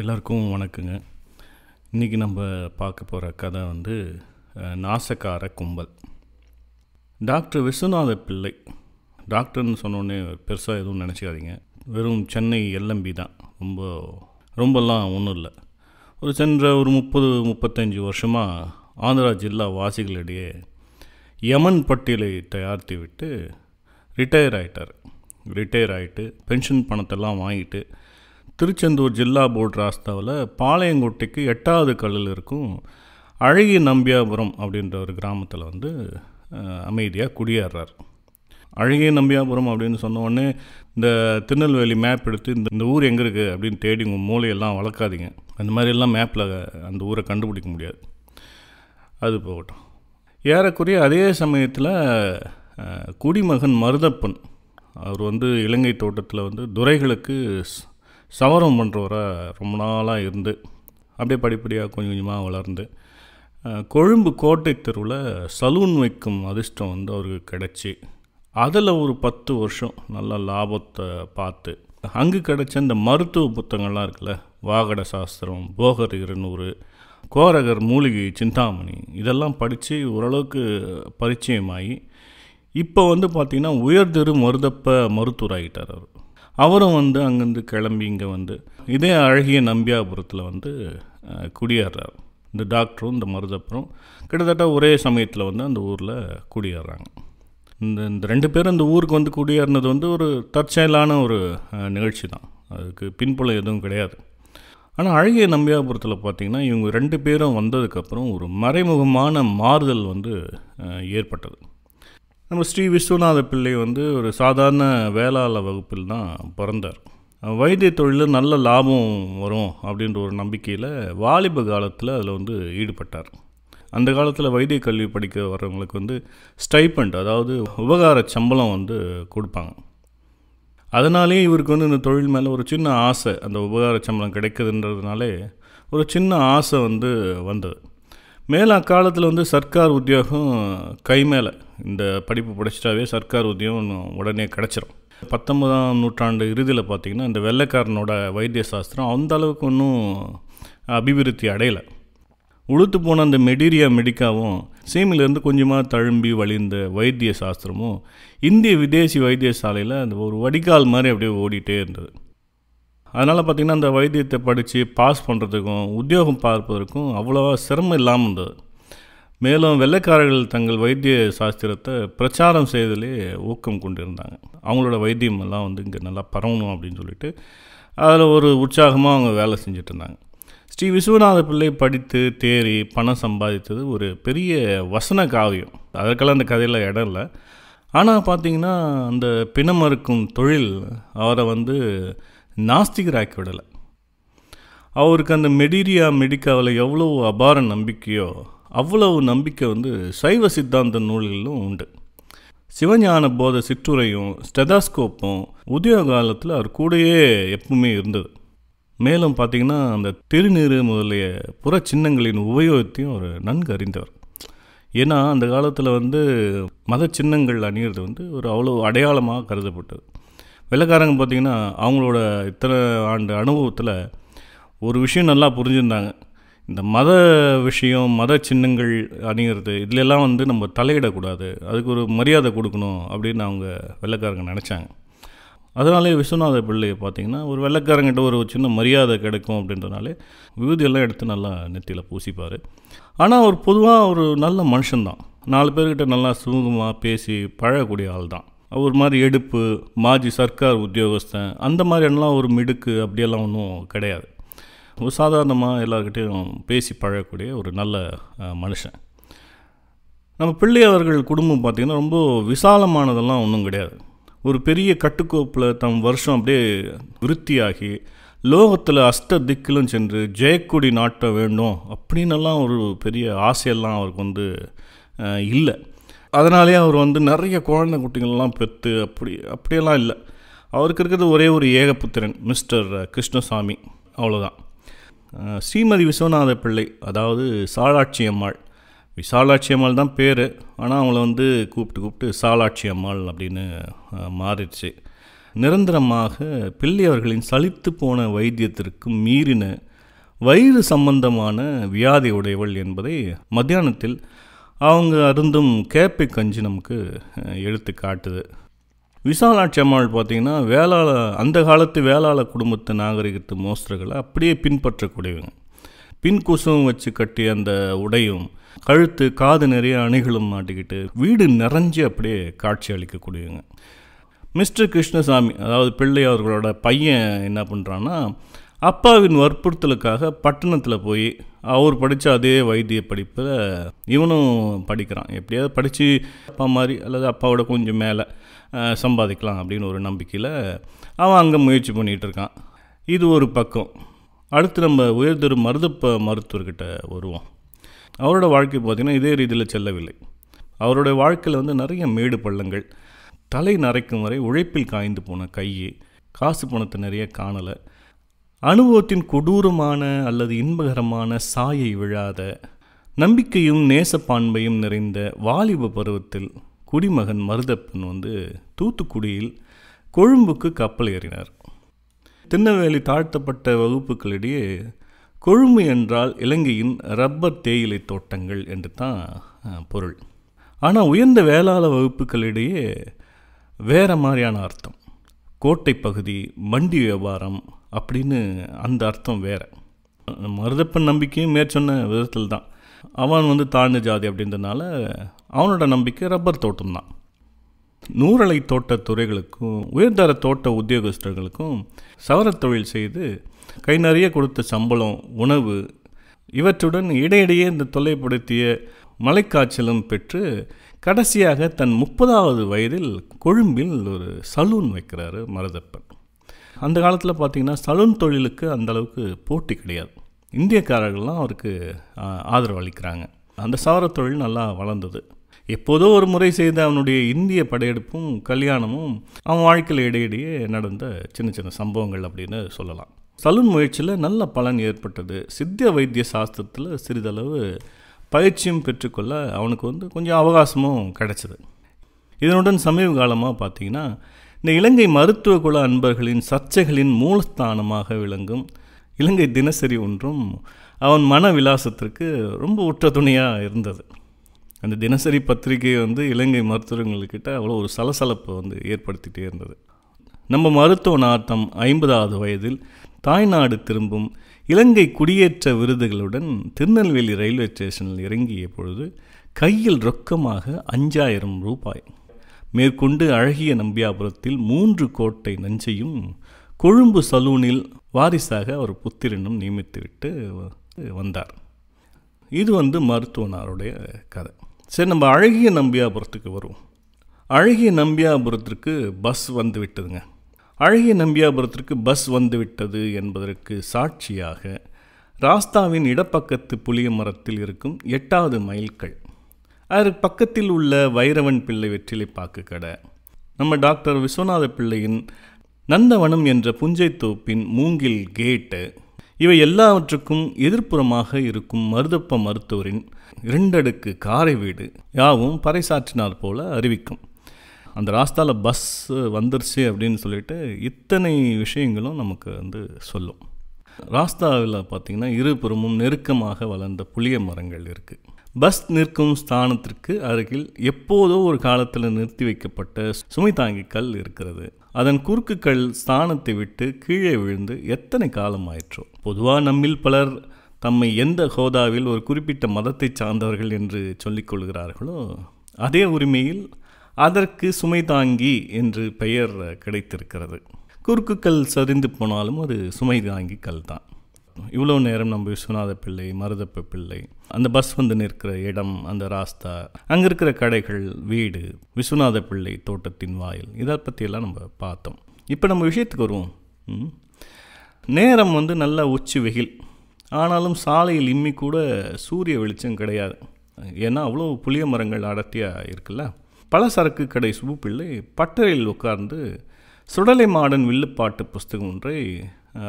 எல்லாருக்கும் வணக்கங்க இன்றைக்கி நம்ம பார்க்க போகிற கதை வந்து நாசக்கார கும்பல் டாக்டர் விஸ்வநாத பிள்ளை டாக்டர்னு சொன்னோடனே பெருசாக எதுவும் நினச்சிக்காதீங்க வெறும் சென்னை எல்எம்பி தான் ரொம்ப ரொம்பலாம் ஒன்றும் இல்லை ஒரு சென்ற ஒரு முப்பது முப்பத்தஞ்சு வருஷமாக ஆந்திரா ஜில்லா வாசிகளிடையே யமன் பட்டியலை தயாரித்து விட்டு ரிட்டையர் ஆகிட்டார் ரிட்டையர் ஆகிட்டு பென்ஷன் பணத்தெல்லாம் வாங்கிட்டு திருச்செந்தூர் ஜில்லா போர்டு ராஸ்தாவில் பாளையங்கோட்டைக்கு எட்டாவது கல்லில் இருக்கும் அழகி நம்பியாபுரம் அப்படின்ற ஒரு கிராமத்தில் வந்து அமைதியாக குடியேறார் அழகிய நம்பியாபுரம் அப்படின்னு சொன்ன உடனே இந்த திருநெல்வேலி மேப் எடுத்து இந்த இந்த ஊர் எங்கே இருக்குது அப்படின்னு தேடி உங்கள் மூளையெல்லாம் வளர்க்காதீங்க அந்த மாதிரிலாம் மேப்பில் அந்த ஊரை கண்டுபிடிக்க முடியாது அது போகட்டும் ஏறக்குறைய அதே சமயத்தில் குடிமகன் மருதப்பன் அவர் வந்து இலங்கை தோட்டத்தில் வந்து துரைகளுக்கு சவரம் பண்ணுறவரை ரொம்ப நாளாக இருந்து அப்படியே படிப்படியாக கொஞ்சம் கொஞ்சமாக வளர்ந்து கொழும்பு கோட்டை தெருவில் சலூன் வைக்கும் அதிர்ஷ்டம் வந்து அவருக்கு கிடச்சி அதில் ஒரு பத்து வருஷம் நல்ல லாபத்தை பார்த்து அங்கே கிடச்ச இந்த மருத்துவ புத்தகங்கள்லாம் இருக்குல்ல வாகட சாஸ்திரம் போகர் இருநூறு கோரகர் மூலிகை சிந்தாமணி இதெல்லாம் படித்து ஓரளவுக்கு பரிச்சயமாகி இப்போ வந்து பார்த்திங்கன்னா உயர்திரு மருதப்ப மருத்துவர் ஆகிட்டார் அவர் அவரும் வந்து அங்கேருந்து கிளம்பி இங்கே வந்து இதே அழகிய நம்பியாபுரத்தில் வந்து குடியேறார் இந்த டாக்டரும் இந்த மருதப்பரும் கிட்டத்தட்ட ஒரே சமயத்தில் வந்து அந்த ஊரில் குடியேறாங்க இந்த இந்த ரெண்டு பேரும் இந்த ஊருக்கு வந்து குடியேறினது வந்து ஒரு தற்செயலான ஒரு நிகழ்ச்சி தான் அதுக்கு பின்புலம் எதுவும் கிடையாது ஆனால் அழகிய நம்பியாபுரத்தில் பார்த்திங்கன்னா இவங்க ரெண்டு பேரும் வந்ததுக்கப்புறம் ஒரு மறைமுகமான மாறுதல் வந்து ஏற்பட்டது நம்ம ஸ்ரீ விஸ்வநாத பிள்ளை வந்து ஒரு சாதாரண வேளாள வகுப்பில் தான் பிறந்தார் வைத்திய தொழிலில் நல்ல லாபம் வரும் அப்படின்ற ஒரு நம்பிக்கையில் வாலிப காலத்தில் அதில் வந்து ஈடுபட்டார் அந்த காலத்தில் வைத்திய கல்வி படிக்க வர்றவங்களுக்கு வந்து ஸ்டைப்பண்ட் அதாவது உபகார சம்பளம் வந்து கொடுப்பாங்க அதனாலே இவருக்கு வந்து இந்த தொழில் மேலே ஒரு சின்ன ஆசை அந்த உபகார சம்பளம் கிடைக்குதுன்றதுனாலே ஒரு சின்ன ஆசை வந்து வந்தது மேலே அக்காலத்தில் வந்து சர்க்கார் உத்தியோகம் கை மேலே இந்த படிப்பு படிச்சிட்டாவே சர்க்கார் உதயம் உடனே கிடச்சிரும் பத்தொன்பதாம் நூற்றாண்டு இறுதியில் பார்த்திங்கன்னா இந்த வெள்ளைக்காரனோட வைத்திய சாஸ்திரம் அந்த அளவுக்கு ஒன்றும் அபிவிருத்தி அடையலை உளுத்து போன அந்த மெடீரியா மெடிக்காவும் சீமிலேருந்து கொஞ்சமாக தழும்பி வழிந்த வைத்திய சாஸ்திரமும் இந்திய விதேசி வைத்தியசாலையில் அந்த ஒரு வடிகால் மாதிரி அப்படியே ஓடிட்டே இருந்தது அதனால் பார்த்திங்கன்னா அந்த வைத்தியத்தை படித்து பாஸ் பண்ணுறதுக்கும் உத்தியோகம் பார்ப்பதற்கும் அவ்வளோவா சிரமம் இல்லாமல் இருந்தது மேலும் வெள்ளைக்காரர்கள் தங்கள் வைத்திய சாஸ்திரத்தை பிரச்சாரம் செய்தலே ஊக்கம் கொண்டிருந்தாங்க அவங்களோட வைத்தியம் எல்லாம் வந்து இங்கே நல்லா பரவணும் அப்படின்னு சொல்லிட்டு அதில் ஒரு உற்சாகமாக அவங்க வேலை செஞ்சுட்டு இருந்தாங்க ஸ்ரீ விஸ்வநாத பிள்ளை படித்து தேறி பணம் சம்பாதித்தது ஒரு பெரிய வசன காவியம் அதற்கெல்லாம் அந்த கதையில் இடம் இல்லை ஆனால் பார்த்திங்கன்னா அந்த பிணமறுக்கும் தொழில் அவரை வந்து நாஸ்திகராக்கி விடலை அவருக்கு அந்த மெடீரியா மெடிக்காவில் எவ்வளோ அபார நம்பிக்கையோ அவ்வளவு நம்பிக்கை வந்து சைவ சித்தாந்த நூல்களிலும் உண்டு சிவஞான போத சிற்றுரையும் ஸ்டெதாஸ்கோப்பும் உதய காலத்தில் அவர் கூடயே எப்பவுமே இருந்தது மேலும் பார்த்திங்கன்னா அந்த திருநீறு முதலிய புற சின்னங்களின் உபயோகத்தையும் அவர் நன்கு அறிந்தவர் ஏன்னா அந்த காலத்தில் வந்து மத சின்னங்கள் அணியிறது வந்து ஒரு அவ்வளோ அடையாளமாக கருதப்பட்டது வெள்ளக்காரங்க பார்த்திங்கன்னா அவங்களோட இத்தனை ஆண்டு அனுபவத்தில் ஒரு விஷயம் நல்லா புரிஞ்சுருந்தாங்க இந்த மத விஷயம் மத சின்னங்கள் அணிகிறது இதிலெல்லாம் வந்து நம்ம தலையிடக்கூடாது அதுக்கு ஒரு மரியாதை கொடுக்கணும் அப்படின்னு அவங்க வெள்ளக்காரங்க நினச்சாங்க அதனாலே விஸ்வநாத பிள்ளையை பார்த்திங்கன்னா ஒரு வெள்ளக்காரங்கிட்ட ஒரு சின்ன மரியாதை கிடைக்கும் அப்படின்றனாலே விபூதியெல்லாம் எடுத்து நல்லா நெத்தியில் பூசிப்பார் ஆனால் அவர் பொதுவாக ஒரு நல்ல மனுஷன்தான் நாலு பேர்கிட்ட நல்லா சுமூகமாக பேசி பழகக்கூடிய ஆள் தான் ஒரு மாதிரி எடுப்பு மாஜி சர்க்கார் உத்தியோகஸ்தன் அந்த மாதிரியெல்லாம் ஒரு மிடுக்கு அப்படியெல்லாம் ஒன்றும் கிடையாது ஒரு சாதாரணமாக எல்லார்கிட்டேயும் பேசி பழகக்கூடிய ஒரு நல்ல மனுஷன் நம்ம பிள்ளை அவர்கள் குடும்பம் பார்த்திங்கன்னா ரொம்ப விசாலமானதெல்லாம் ஒன்றும் கிடையாது ஒரு பெரிய கட்டுக்கோப்பில் தம் வருஷம் அப்படியே விருத்தியாகி லோகத்தில் அஷ்ட திக்கிலும் சென்று ஜெயக்குடி நாட்ட வேண்டும் அப்படின்னுலாம் ஒரு பெரிய ஆசையெல்லாம் அவருக்கு வந்து இல்லை அதனாலே அவர் வந்து நிறைய குழந்தை குட்டிகள்லாம் பெற்று அப்படி அப்படியெல்லாம் இல்லை அவருக்கு இருக்கிறது ஒரே ஒரு ஏகபுத்திரன் மிஸ்டர் கிருஷ்ணசாமி அவ்வளோதான் ஸ்ரீமதி விஸ்வநாத பிள்ளை அதாவது சாலாட்சி அம்மாள் விசாலாட்சி அம்மாள் தான் பேர் ஆனால் அவங்கள வந்து கூப்பிட்டு கூப்பிட்டு சாலாட்சி அம்மாள் அப்படின்னு மாறிடுச்சு நிரந்தரமாக பிள்ளை அவர்களின் சலித்து போன வைத்தியத்திற்கும் மீறின வயிறு சம்பந்தமான வியாதி உடையவள் என்பதை மத்தியானத்தில் அவங்க அருந்தும் கேப்பை கஞ்சி நமக்கு எடுத்து காட்டுது விசாலாட்சி அம்மாள் பார்த்திங்கன்னா வேளாள அந்த காலத்து வேளாள குடும்பத்து நாகரிகத்து மோஸ்டர்களை அப்படியே பின்பற்றக்கூடியவங்க பின் குசும் வச்சு கட்டி அந்த உடையும் கழுத்து காது நிறைய அணிகளும் மாட்டிக்கிட்டு வீடு நிறைஞ்சு அப்படியே காட்சி அளிக்கக்கூடியவங்க மிஸ்டர் கிருஷ்ணசாமி அதாவது பிள்ளை அவர்களோட பையன் என்ன பண்ணுறான்னா அப்பாவின் வற்புறுத்தலுக்காக பட்டணத்தில் போய் அவர் படித்த அதே வைத்திய படிப்பில் இவனும் படிக்கிறான் எப்படியாவது படித்து அப்பா மாதிரி அல்லது அப்பாவோட கொஞ்சம் மேலே சம்பாதிக்கலாம் அப்படின்னு ஒரு நம்பிக்கையில் அவன் அங்கே முயற்சி பண்ணிகிட்டு இருக்கான் இது ஒரு பக்கம் அடுத்து நம்ம உயர்தரும் மருதப்ப மருத்துவர்கிட்ட வருவோம் அவரோட வாழ்க்கை பார்த்திங்கன்னா இதே ரீதியில் செல்லவில்லை அவரோட வாழ்க்கையில் வந்து நிறைய மேடு பள்ளங்கள் தலை நரைக்கும் வரை உழைப்பில் காய்ந்து போன கை காசு பணத்தை நிறைய காணலை அனுபவத்தின் கொடூரமான அல்லது இன்பகரமான சாயை விழாத நம்பிக்கையும் நேசப்பான்மையும் நிறைந்த வாலிப பருவத்தில் குடிமகன் மருதப்பன் வந்து தூத்துக்குடியில் கொழும்புக்கு கப்பல் ஏறினார் திண்ணவேலி தாழ்த்தப்பட்ட வகுப்புகளிடையே கொழும்பு என்றால் இலங்கையின் ரப்பர் தேயிலை தோட்டங்கள் என்று தான் பொருள் ஆனால் உயர்ந்த வேளாள வகுப்புகளிடையே வேறு மாதிரியான அர்த்தம் கோட்டை பகுதி மண்டி வியாபாரம் அப்படின்னு அந்த அர்த்தம் வேறு மருதப்பன் நம்பிக்கையும் மேற்சொன்ன விதத்தில் தான் அவன் வந்து தாழ்ந்த ஜாதி அப்படின்றதுனால அவனோட நம்பிக்கை ரப்பர் தோட்டம் தான் நூறலை தோட்ட துறைகளுக்கும் உயர்தர தோட்ட உத்தியோகஸ்தர்களுக்கும் சவர தொழில் செய்து கை நிறைய கொடுத்த சம்பளம் உணவு இவற்றுடன் இடையிடையே இந்த தொல்லைப்படுத்திய மலைக்காய்ச்சலும் பெற்று கடைசியாக தன் முப்பதாவது வயதில் கொழும்பில் ஒரு சலூன் வைக்கிறாரு மரதப்பன் அந்த காலத்தில் பார்த்திங்கன்னா சலூன் தொழிலுக்கு அந்தளவுக்கு போட்டி கிடையாது இந்தியக்காரர்கள்லாம் அவருக்கு ஆதரவு அளிக்கிறாங்க அந்த சார தொழில் நல்லா வளர்ந்தது எப்போதோ ஒரு முறை செய்த அவனுடைய இந்திய படையெடுப்பும் கல்யாணமும் அவன் வாழ்க்கையில் இடையிடையே நடந்த சின்ன சின்ன சம்பவங்கள் அப்படின்னு சொல்லலாம் சலூன் முயற்சியில் நல்ல பலன் ஏற்பட்டது சித்திய வைத்திய சாஸ்திரத்தில் சிறிதளவு பயிற்சியும் பெற்றுக்கொள்ள அவனுக்கு வந்து கொஞ்சம் அவகாசமும் கிடைச்சிது இதனுடன் சமீப காலமாக பார்த்தீங்கன்னா இந்த இலங்கை மருத்துவ குல அன்பர்களின் சர்ச்சைகளின் மூலஸ்தானமாக விளங்கும் இலங்கை தினசரி ஒன்றும் அவன் மன விலாசத்திற்கு ரொம்ப உற்ற துணையாக இருந்தது அந்த தினசரி பத்திரிகை வந்து இலங்கை மருத்துவர்கள்கிட்ட அவ்வளோ ஒரு சலசலப்பு வந்து ஏற்படுத்திகிட்டே இருந்தது நம்ம மருத்துவ நாட்டம் ஐம்பதாவது வயதில் தாய்நாடு திரும்பும் இலங்கை குடியேற்ற விருதுகளுடன் திருநெல்வேலி ரயில்வே ஸ்டேஷனில் இறங்கிய பொழுது கையில் ரொக்கமாக அஞ்சாயிரம் ரூபாய் மேற்கொண்டு அழகிய நம்பியாபுரத்தில் மூன்று கோட்டை நஞ்சையும் கொழும்பு சலூனில் வாரிசாக ஒரு புத்திரனும் நியமித்துவிட்டு வந்தார் இது வந்து மருத்துவனாருடைய கதை சரி நம்ம அழகிய நம்பியாபுரத்துக்கு வருவோம் அழகிய நம்பியாபுரத்திற்கு பஸ் வந்து விட்டதுங்க அழகிய நம்பியாபுரத்திற்கு பஸ் வந்து விட்டது என்பதற்கு சாட்சியாக ராஸ்தாவின் இடப்பக்கத்து புளிய மரத்தில் இருக்கும் எட்டாவது மைல்கள் அது பக்கத்தில் உள்ள வைரவன் பிள்ளை வெற்றிலை பாக்கு கடை நம்ம டாக்டர் விஸ்வநாத பிள்ளையின் நந்தவனம் என்ற புஞ்சை தோப்பின் மூங்கில் கேட்டு இவை எல்லாவற்றுக்கும் எதிர்ப்புறமாக இருக்கும் மருதப்ப மருத்துவரின் இரண்டடுக்கு காரை வீடு யாவும் பறைசாற்றினார் போல அறிவிக்கும் அந்த ராஸ்தாவில் பஸ் வந்துருச்சு அப்படின்னு சொல்லிட்டு இத்தனை விஷயங்களும் நமக்கு வந்து சொல்லும் ராஸ்தாவில் பார்த்திங்கன்னா இருபுறமும் நெருக்கமாக வளர்ந்த புளிய மரங்கள் இருக்குது பஸ் நிற்கும் ஸ்தானத்திற்கு அருகில் எப்போதோ ஒரு காலத்தில் நிறுத்தி வைக்கப்பட்ட சுமை தாங்கிக்கல் இருக்கிறது அதன் குறுக்குக்கள் ஸ்தானத்தை விட்டு கீழே விழுந்து எத்தனை காலம் ஆயிற்றோ பொதுவாக நம்மில் பலர் தம்மை எந்த ஹோதாவில் ஒரு குறிப்பிட்ட மதத்தை சார்ந்தவர்கள் என்று சொல்லிக்கொள்கிறார்களோ அதே உரிமையில் அதற்கு சுமை தாங்கி என்று பெயர் கிடைத்திருக்கிறது குறுக்குக்கள் சரிந்து போனாலும் அது சுமை தாங்கி கல் தான் இவ்வளோ நேரம் நம்ம விஸ்வநாத பிள்ளை மருதப்ப பிள்ளை அந்த பஸ் வந்து நிற்கிற இடம் அந்த ராஸ்தா அங்கே இருக்கிற கடைகள் வீடு விஸ்வநாத பிள்ளை தோட்டத்தின் வாயில் இதை பற்றியெல்லாம் நம்ம பார்த்தோம் இப்போ நம்ம விஷயத்துக்கு வருவோம் நேரம் வந்து நல்லா உச்சி வெயில் ஆனாலும் சாலையில் இம்மி கூட சூரிய வெளிச்சம் கிடையாது ஏன்னா அவ்வளோ புளிய மரங்கள் அடர்த்தியாக இருக்குல்ல பல சரக்கு கடை பிள்ளை பட்டறையில் உட்கார்ந்து சுடலை மாடன் வில்லுப்பாட்டு புஸ்தகம் ஒன்றை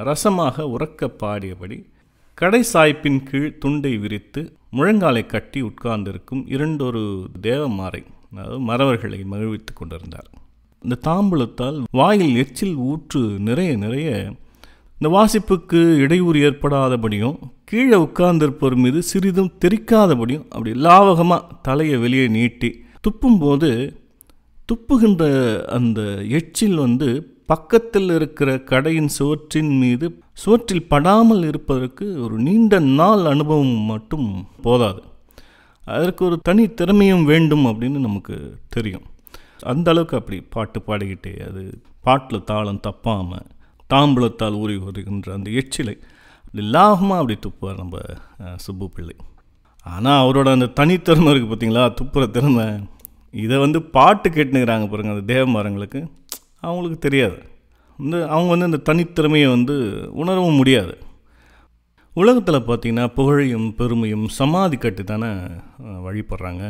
ரசமாக உறக்க பாடியபடி கடை சாய்ப்பின் கீழ் துண்டை விரித்து முழங்காலை கட்டி உட்கார்ந்திருக்கும் இரண்டொரு தேவமாரை அதாவது மறவர்களை மகிழ்வித்து கொண்டிருந்தார் இந்த தாம்பூலத்தால் வாயில் எச்சில் ஊற்று நிறைய நிறைய இந்த வாசிப்புக்கு இடையூறு ஏற்படாதபடியும் கீழே உட்கார்ந்திருப்பவர் மீது சிறிதும் தெரிக்காதபடியும் அப்படி லாவகமாக தலையை வெளியே நீட்டி துப்பும்போது துப்புகின்ற அந்த எச்சில் வந்து பக்கத்தில் இருக்கிற கடையின் சுவற்றின் மீது சுவற்றில் படாமல் இருப்பதற்கு ஒரு நீண்ட நாள் அனுபவம் மட்டும் போதாது அதற்கு ஒரு தனி திறமையும் வேண்டும் அப்படின்னு நமக்கு தெரியும் அந்த அளவுக்கு அப்படி பாட்டு பாடிக்கிட்டே அது பாட்டில் தாளம் தப்பாமல் தாம்பூலத்தால் ஊறி வருகின்ற அந்த எச்சிலை லாபமாக அப்படி துப்புவார் நம்ம சுப்பு பிள்ளை ஆனால் அவரோட அந்த தனித்திறமை இருக்குது பார்த்தீங்களா துப்புற திறமை இதை வந்து பாட்டு கேட்டுனுக்கிறாங்க பாருங்கள் அந்த தேவமாரங்களுக்கு அவங்களுக்கு தெரியாது வந்து அவங்க வந்து அந்த தனித்திறமையை வந்து உணரவும் முடியாது உலகத்தில் பார்த்திங்கன்னா புகழையும் பெருமையும் சமாதி கட்டி தானே வழிபடுறாங்க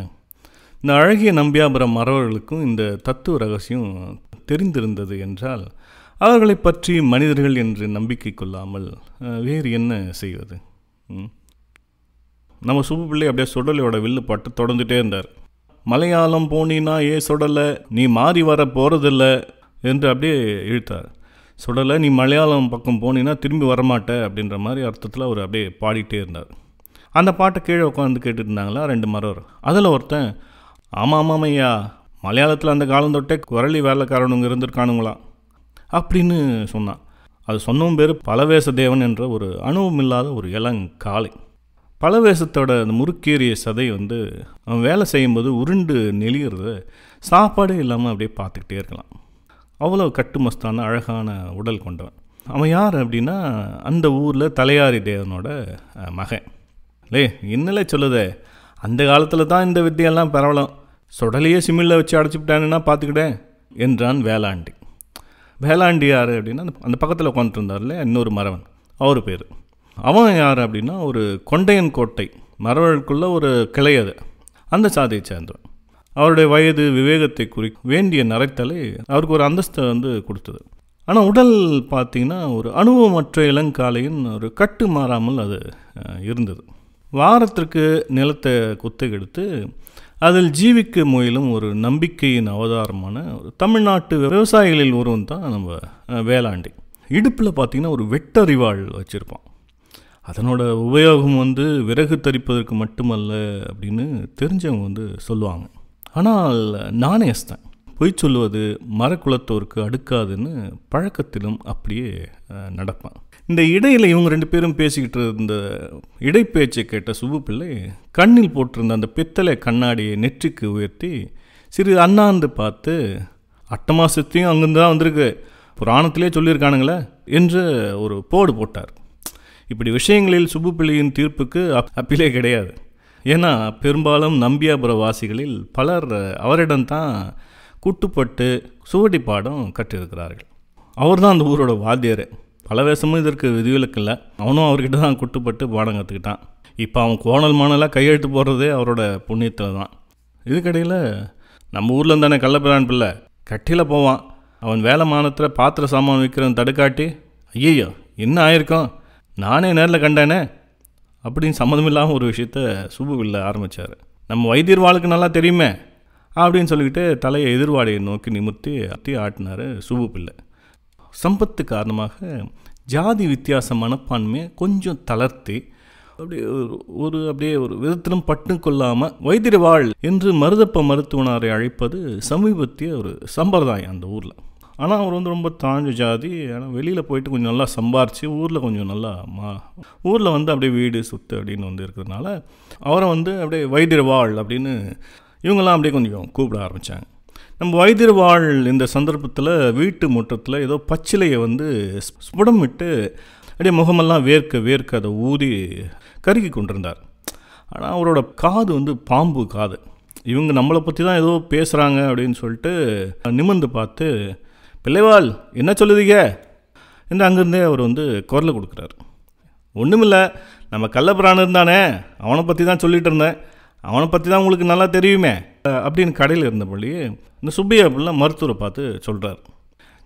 இந்த அழகிய நம்பியாபுரம் மறவர்களுக்கும் இந்த தத்துவ ரகசியம் தெரிந்திருந்தது என்றால் அவர்களை பற்றி மனிதர்கள் என்று நம்பிக்கை கொள்ளாமல் வேறு என்ன செய்வது நம்ம சுப்பு பிள்ளை அப்படியே சுடலையோட வில்லு பாட்டு தொடர்ந்துகிட்டே இருந்தார் மலையாளம் போனீன்னா ஏ சுடலை நீ மாறி வர போகிறதில்ல என்று அப்படியே இழுத்தார் சுடலை நீ மலையாளம் பக்கம் போனீங்கன்னா திரும்பி வரமாட்ட அப்படின்ற மாதிரி அர்த்தத்தில் அவர் அப்படியே பாடிட்டே இருந்தார் அந்த பாட்டை கீழே உட்காந்து கேட்டுருந்தாங்களா இருந்தாங்களா ரெண்டு மரம் அதில் ஒருத்தன் ஆமாம் ஆமாம் ஐயா மலையாளத்தில் அந்த காலம் தொட்டே குரளி வேலைக்காரனுங்க இருந்திருக்கானுங்களாம் அப்படின்னு சொன்னான் அது சொன்னவும் பேர் பலவேச தேவன் என்ற ஒரு அனுபவம் இல்லாத ஒரு இளங் காலை பலவேசத்தோட அந்த முறுக்கேறிய சதை வந்து அவன் வேலை செய்யும்போது உருண்டு நெளிகிறது சாப்பாடு இல்லாமல் அப்படியே பார்த்துக்கிட்டே இருக்கலாம் அவ்வளோ கட்டுமஸ்தான அழகான உடல் கொண்டவன் அவன் யார் அப்படின்னா அந்த ஊரில் தலையாரி தேவனோட மகன் லே என்னலே சொல்லுதே அந்த காலத்தில் தான் இந்த வித்தியெல்லாம் பரவலம் சுடலையே சிமிழில் வச்சு அடைச்சிவிட்டானுன்னா பார்த்துக்கிட்டேன் என்றான் வேளாண்டி வேளாண்டி யார் அப்படின்னா அந்த அந்த பக்கத்தில் உட்காந்துருந்தார்ல இன்னொரு மரவன் அவர் பேர் அவன் யார் அப்படின்னா ஒரு கொண்டையன் கோட்டை மரவர்களுக்குள்ள ஒரு கிளை அது அந்த சாதியை சேர்ந்தவன் அவருடைய வயது விவேகத்தை குறி வேண்டிய நரைத்தலை அவருக்கு ஒரு அந்தஸ்தை வந்து கொடுத்தது ஆனால் உடல் பார்த்திங்கன்னா ஒரு அனுபவமற்ற இளங்காலையின் ஒரு கட்டு மாறாமல் அது இருந்தது வாரத்திற்கு நிலத்தை குத்தகெடுத்து அதில் ஜீவிக்க முயலும் ஒரு நம்பிக்கையின் அவதாரமான ஒரு தமிழ்நாட்டு விவசாயிகளில் ஒருவன் தான் நம்ம வேளாண்டி இடுப்பில் பார்த்திங்கன்னா ஒரு வெட்டறிவாள் வச்சுருப்பான் அதனோட உபயோகம் வந்து விறகு தரிப்பதற்கு மட்டுமல்ல அப்படின்னு தெரிஞ்சவங்க வந்து சொல்லுவாங்க ஆனால் நாணயஸ்தான் பொய் சொல்லுவது மரக்குலத்தோருக்கு அடுக்காதுன்னு பழக்கத்திலும் அப்படியே நடப்பான் இந்த இடையில் இவங்க ரெண்டு பேரும் பேசிக்கிட்டு இருந்த இடைப்பேச்சை கேட்ட சுபு பிள்ளை கண்ணில் போட்டிருந்த அந்த பித்தளை கண்ணாடியை நெற்றிக்கு உயர்த்தி சிறு அண்ணாந்து பார்த்து அட்டமாசத்தையும் அங்கேருந்து தான் வந்திருக்கு புராணத்திலே சொல்லியிருக்கானுங்களே என்று ஒரு போடு போட்டார் இப்படி விஷயங்களில் சுப்பு பிள்ளையின் தீர்ப்புக்கு அப்பிலே கிடையாது ஏன்னா பெரும்பாலும் நம்பியாபுர வாசிகளில் பலர் அவரிடம்தான் கூட்டுப்பட்டு சுவடி பாடம் கற்றிருக்கிறார்கள் அவர் தான் அந்த ஊரோட வாத்தியர் பல வேஷமும் இதற்கு விதிவிலக்கு இல்லை அவனும் அவர்கிட்ட தான் கூட்டுப்பட்டு பாடம் கற்றுக்கிட்டான் இப்போ அவன் கோணல் மாணலாக கையெழுத்து போடுறதே அவரோட புண்ணியத்தில் தான் இதுக்கடையில் நம்ம ஊரில் தானே கள்ளப்பிரான் பிள்ளை கட்டியில் போவான் அவன் வேலை மானத்தில் பாத்திர சாமான் விற்கிறவன் தடுக்காட்டி ஐயோ என்ன ஆயிருக்கோம் நானே நேரில் கண்டேனே அப்படின்னு சம்மந்தமில்லாமல் ஒரு விஷயத்த சுபுவில் ஆரம்பித்தார் நம்ம வைத்தியர் வாழ்க்கை நல்லா தெரியுமே அப்படின்னு சொல்லிக்கிட்டு தலையை எதிர்வாடையை நோக்கி நிமித்தி அத்தி ஆட்டினார் சுபு பிள்ளை சம்பத்து காரணமாக ஜாதி வித்தியாச மனப்பான்மையை கொஞ்சம் தளர்த்தி அப்படியே ஒரு அப்படியே ஒரு விதத்திலும் பட்டு கொள்ளாமல் வாழ் என்று மருதப்ப மருத்துவனாரை அழைப்பது சமீபத்திய ஒரு சம்பிரதாயம் அந்த ஊரில் ஆனால் அவர் வந்து ரொம்ப தாழ்ந்த ஜாதி ஆனால் வெளியில் போயிட்டு கொஞ்சம் நல்லா சம்பாரித்து ஊரில் கொஞ்சம் நல்லா மா ஊரில் வந்து அப்படியே வீடு சொத்து அப்படின்னு வந்து இருக்கிறதுனால அவரை வந்து அப்படியே வாழ் அப்படின்னு இவங்கெல்லாம் அப்படியே கொஞ்சம் கூப்பிட ஆரம்பித்தாங்க நம்ம வாழ் இந்த சந்தர்ப்பத்தில் வீட்டு முற்றத்தில் ஏதோ பச்சிலையை வந்து ஸ்புடம் விட்டு அப்படியே முகமெல்லாம் வேர்க்க வேர்க்க அதை ஊதி கருகி கொண்டிருந்தார் ஆனால் அவரோட காது வந்து பாம்பு காது இவங்க நம்மளை பற்றி தான் ஏதோ பேசுகிறாங்க அப்படின்னு சொல்லிட்டு நிமிர்ந்து பார்த்து பிள்ளைவாள் என்ன சொல்லுதீங்க என்று அங்கேருந்தே அவர் வந்து குரலை கொடுக்குறாரு ஒன்றுமில்லை நம்ம கள்ளபிராணன் இருந்தானே அவனை பற்றி தான் சொல்லிகிட்டு இருந்தேன் அவனை பற்றி தான் உங்களுக்கு நல்லா தெரியுமே அப்படின்னு கடையில் இருந்தபடி இந்த சுப்பையா பிள்ளை மருத்துவரை பார்த்து சொல்கிறார்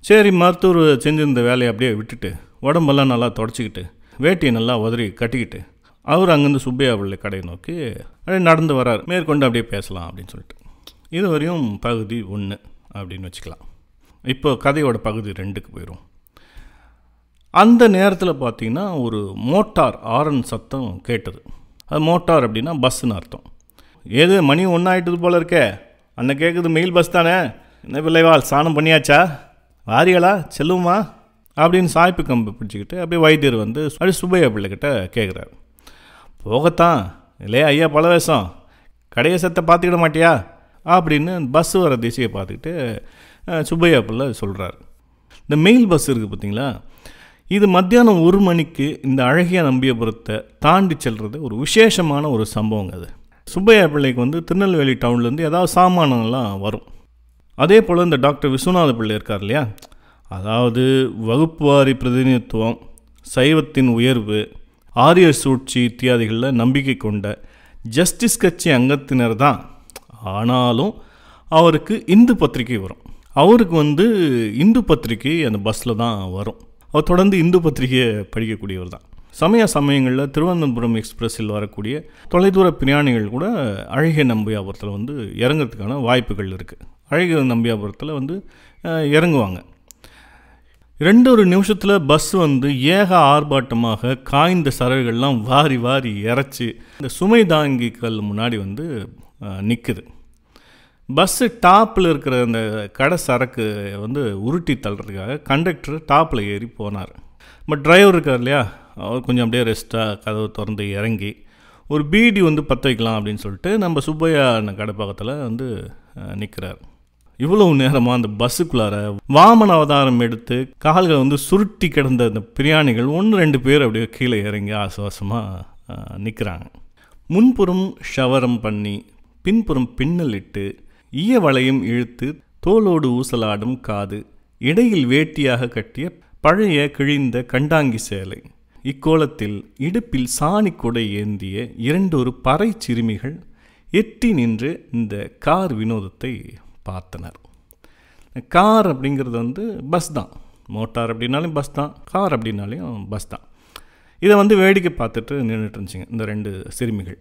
சரி மருத்துவர் செஞ்சிருந்த வேலையை அப்படியே விட்டுட்டு உடம்பெல்லாம் நல்லா தொடச்சிக்கிட்டு வேட்டியை நல்லா உதறி கட்டிக்கிட்டு அவர் அங்கேருந்து சுப்பையா பிள்ளை கடையை நோக்கி அப்படியே நடந்து வரார் மேற்கொண்டு அப்படியே பேசலாம் அப்படின்னு சொல்லிட்டு இது வரையும் பகுதி ஒன்று அப்படின்னு வச்சுக்கலாம் இப்போ கதையோட பகுதி ரெண்டுக்கு போயிடும் அந்த நேரத்தில் பார்த்தீங்கன்னா ஒரு மோட்டார் ஆரன் சத்தம் கேட்டது அது மோட்டார் அப்படின்னா பஸ்ஸுன்னு அர்த்தம் ஏது மணி ஒன்றாயிட்டது போல இருக்கே அன்னை கேட்குது மெயில் பஸ் தானே என்ன பிள்ளைவாள் சாணம் பண்ணியாச்சா வாரியலா செல்லுமா அப்படின்னு சாய்ப்பு கம்பு பிடிச்சிக்கிட்டு அப்படியே வைத்தியர் வந்து அப்படி சுப்பையா பிள்ளைக்கிட்ட கேட்குறாரு போகத்தான் இல்லையா ஐயா பல வேஷம் கடையை சத்தை பார்த்துக்கிட மாட்டியா அப்படின்னு பஸ் வர திசையை பார்த்துக்கிட்டு சுப்பையா பிள்ளை சொல்கிறார் இந்த மெயில் பஸ் இருக்குது பார்த்தீங்களா இது மத்தியானம் ஒரு மணிக்கு இந்த அழகிய நம்பியபுரத்தை தாண்டி செல்கிறது ஒரு விசேஷமான ஒரு சம்பவங்க அது சுப்பையா பிள்ளைக்கு வந்து திருநெல்வேலி டவுன்லேருந்து ஏதாவது சாமானங்கள்லாம் வரும் அதே போல் இந்த டாக்டர் விஸ்வநாத பிள்ளை இருக்கார் இல்லையா அதாவது வகுப்புவாரி பிரதிநிதித்துவம் சைவத்தின் உயர்வு ஆரிய சூழ்ச்சி இத்தியாதிகளில் நம்பிக்கை கொண்ட ஜஸ்டிஸ் கட்சி அங்கத்தினர் தான் ஆனாலும் அவருக்கு இந்து பத்திரிகை வரும் அவருக்கு வந்து இந்து பத்திரிகை அந்த பஸ்ஸில் தான் வரும் அவர் தொடர்ந்து இந்து பத்திரிகையை படிக்கக்கூடியவர் தான் சமய சமயங்களில் திருவனந்தபுரம் எக்ஸ்பிரஸில் வரக்கூடிய தொலைதூர பிரயாணிகள் கூட அழகிய நம்பியாபுரத்தில் வந்து இறங்கிறதுக்கான வாய்ப்புகள் இருக்குது அழகிய நம்பியாபுரத்தில் வந்து இறங்குவாங்க ரெண்டு ஒரு நிமிஷத்தில் பஸ் வந்து ஏக ஆர்ப்பாட்டமாக காய்ந்த சரகுகள்லாம் வாரி வாரி இறச்சி இந்த சுமை தாங்கிக்கல் முன்னாடி வந்து நிற்குது பஸ்ஸு டாப்பில் இருக்கிற அந்த கடை சரக்கு வந்து உருட்டி தள்ளுறதுக்காக கண்டக்டர் டாப்பில் ஏறி போனார் பட் டிரைவர் இருக்கார் இல்லையா அவர் கொஞ்சம் அப்படியே ரெஸ்ட்டாக கதவு திறந்து இறங்கி ஒரு பீடி வந்து பற்ற வைக்கலாம் அப்படின்னு சொல்லிட்டு நம்ம சுப்பையா கடை பக்கத்தில் வந்து நிற்கிறார் இவ்வளவு நேரமாக அந்த பஸ்ஸுக்குள்ளார வாமன அவதாரம் எடுத்து கால்களை வந்து சுருட்டி கிடந்த அந்த பிரியாணிகள் ஒன்று ரெண்டு பேர் அப்படியே கீழே இறங்கி ஆசுவாசமாக நிற்கிறாங்க முன்புறம் ஷவரம் பண்ணி பின்புறம் பின்னல் இட்டு ஈய வளையம் இழுத்து தோலோடு ஊசலாடும் காது இடையில் வேட்டியாக கட்டிய பழைய கிழிந்த கண்டாங்கி சேலை இக்கோலத்தில் இடுப்பில் சாணி கொடை ஏந்திய இரண்டொரு பறை சிறுமிகள் எட்டி நின்று இந்த கார் வினோதத்தை பார்த்தனர் கார் அப்படிங்கிறது வந்து பஸ் தான் மோட்டார் அப்படின்னாலும் பஸ் தான் கார் அப்படின்னாலையும் பஸ் தான் இதை வந்து வேடிக்கை பார்த்துட்டு நின்றுட்டு இருந்துச்சுங்க இந்த ரெண்டு சிறுமிகள்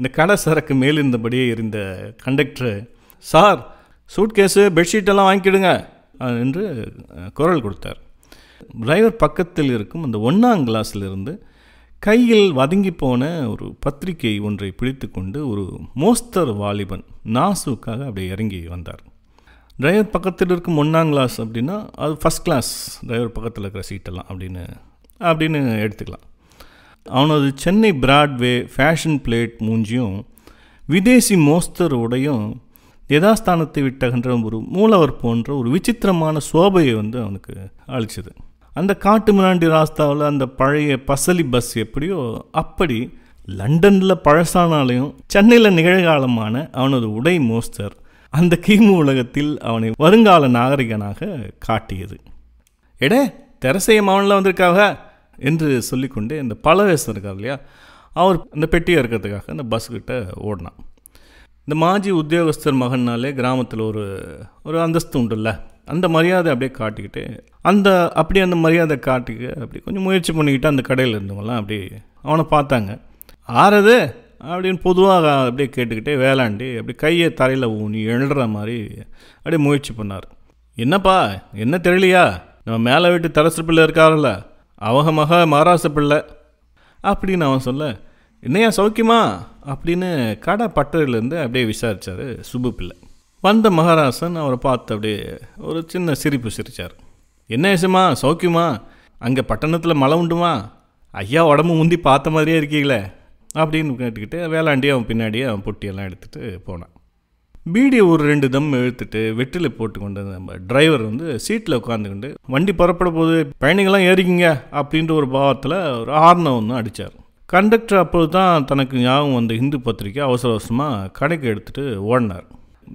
இந்த கடை சரக்கு மேலிருந்தபடியே இருந்த கண்டக்டரை சார் சூட்கேஸு பெட்ஷீட்டெல்லாம் வாங்கிக்கிடுங்க என்று குரல் கொடுத்தார் டிரைவர் பக்கத்தில் இருக்கும் அந்த ஒன்றாம் கிளாஸிலிருந்து கையில் வதங்கி போன ஒரு பத்திரிகை ஒன்றை பிடித்து கொண்டு ஒரு மோஸ்தர் வாலிபன் நாசுக்காக அப்படியே இறங்கி வந்தார் டிரைவர் பக்கத்தில் இருக்கும் ஒன்றாம் கிளாஸ் அப்படின்னா அது ஃபஸ்ட் கிளாஸ் டிரைவர் பக்கத்தில் இருக்கிற சீட்டெல்லாம் அப்படின்னு அப்படின்னு எடுத்துக்கலாம் அவனது சென்னை பிராட்வே ஃபேஷன் பிளேட் மூஞ்சியும் விதேசி மோஸ்தர் உடையும் யதாஸ்தானத்தை விட்டகன்ற ஒரு மூலவர் போன்ற ஒரு விசித்திரமான சோபையை வந்து அவனுக்கு அழிச்சது அந்த காட்டு மிராண்டி ராஸ்தாவில் அந்த பழைய பசலி பஸ் எப்படியோ அப்படி லண்டனில் பழசானாலையும் சென்னையில் நிகழ்காலமான அவனது உடை மோஸ்டர் அந்த கிமு உலகத்தில் அவனை வருங்கால நாகரிகனாக காட்டியது எடே தெரசைய மாவனில் வந்திருக்காக என்று சொல்லிக்கொண்டே இந்த பலவேசம் இருக்கார் இல்லையா அவர் அந்த பெட்டியை இருக்கிறதுக்காக அந்த பஸ்கிட்ட ஓடினான் இந்த மாஜி உத்தியோகஸ்தர் மகன்னாலே கிராமத்தில் ஒரு ஒரு அந்தஸ்து உண்டுல்ல அந்த மரியாதை அப்படியே காட்டிக்கிட்டு அந்த அப்படியே அந்த மரியாதை காட்டிக்க அப்படி கொஞ்சம் முயற்சி பண்ணிக்கிட்டு அந்த கடையில் இருந்தவங்களாம் அப்படி அவனை பார்த்தாங்க ஆறது அப்படின்னு பொதுவாக அப்படியே கேட்டுக்கிட்டே வேளாண்டி அப்படி கையை தரையில் ஊனி எழுற மாதிரி அப்படியே முயற்சி பண்ணார் என்னப்பா என்ன தெரியலையா நம்ம மேலே வீட்டு தரசு பிள்ளை இருக்காருல்ல அவங்க மக மகாராச பிள்ளை அப்படின்னு அவன் சொல்ல என்னையா சௌக்கியமா அப்படின்னு கடை பட்டறையிலேருந்து அப்படியே விசாரித்தார் சுபு பிள்ளை வந்த மகாராசன் அவரை பார்த்து அப்படியே ஒரு சின்ன சிரிப்பு சிரித்தார் என்ன விஷயமா சௌக்கியமா அங்கே பட்டணத்தில் மழை உண்டுமா ஐயா உடம்பு முந்தி பார்த்த மாதிரியே இருக்கீங்களே அப்படின்னு கேட்டுக்கிட்டு வேளாண்டியே அவன் பின்னாடியே அவன் பொட்டியெல்லாம் எடுத்துகிட்டு போனான் பீடி ஒரு ரெண்டு தம் இழுத்துட்டு வெற்றில போட்டு கொண்டு நம்ம டிரைவர் வந்து சீட்டில் உட்காந்துக்கிட்டு வண்டி புறப்பட போது பயணிகள்லாம் ஏறிக்கிங்க அப்படின்ற ஒரு பாவத்தில் ஒரு ஆர்னம் ஒன்று அடித்தார் கண்டக்டர் அப்போது தான் தனக்கு ஞாபகம் வந்த ஹிந்து பத்திரிக்கை அவசர அவசரமாக கடைக்கு எடுத்துகிட்டு ஓடினார்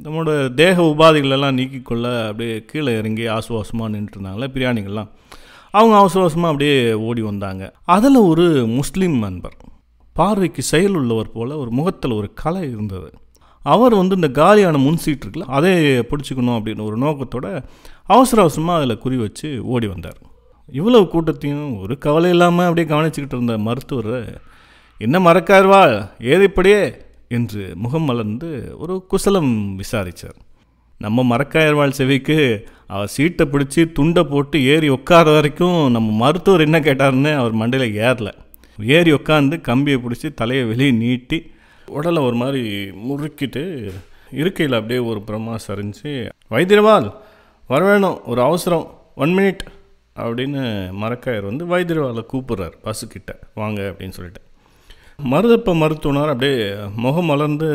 நம்மளோட தேக உபாதைகளெல்லாம் நீக்கிக்கொள்ள அப்படியே கீழே இறங்கி ஆசுவாசமாக நின்றுருந்தாங்களே பிரியாணிகள்லாம் அவங்க அவசர அவசரமாக அப்படியே ஓடி வந்தாங்க அதில் ஒரு முஸ்லீம் நண்பர் பார்வைக்கு செயல் உள்ளவர் போல் ஒரு முகத்தில் ஒரு கலை இருந்தது அவர் வந்து இந்த காலியான முன் சீட் இருக்குல்ல அதை பிடிச்சிக்கணும் அப்படின்னு ஒரு நோக்கத்தோட அவசர அவசரமாக அதில் குறி வச்சு ஓடி வந்தார் இவ்வளவு கூட்டத்தையும் ஒரு கவலை இல்லாமல் அப்படியே கவனிச்சுக்கிட்டு இருந்த மருத்துவர் என்ன ஏது இப்படியே என்று முகம் மலர்ந்து ஒரு குசலம் விசாரித்தார் நம்ம மறக்காயர்வாள் செவிக்கு அவர் சீட்டை பிடிச்சி துண்டை போட்டு ஏறி உட்கார வரைக்கும் நம்ம மருத்துவர் என்ன கேட்டார்னு அவர் மண்டையில் ஏறல ஏறி உட்காந்து கம்பியை பிடிச்சி தலையை வெளியே நீட்டி உடலை ஒரு மாதிரி முறுக்கிட்டு இருக்கையில் அப்படியே ஒரு பிரமா சரிஞ்சு வைத்தியவால் வர வேணும் ஒரு அவசரம் ஒன் மினிட் அப்படின்னு மரக்காயர் வந்து வைத்திரவாவில் கூப்பிட்றார் பசுக்கிட்ட வாங்க அப்படின்னு சொல்லிட்டு மருதப்ப மருத்துவனார் அப்படியே முகம் மலர்ந்து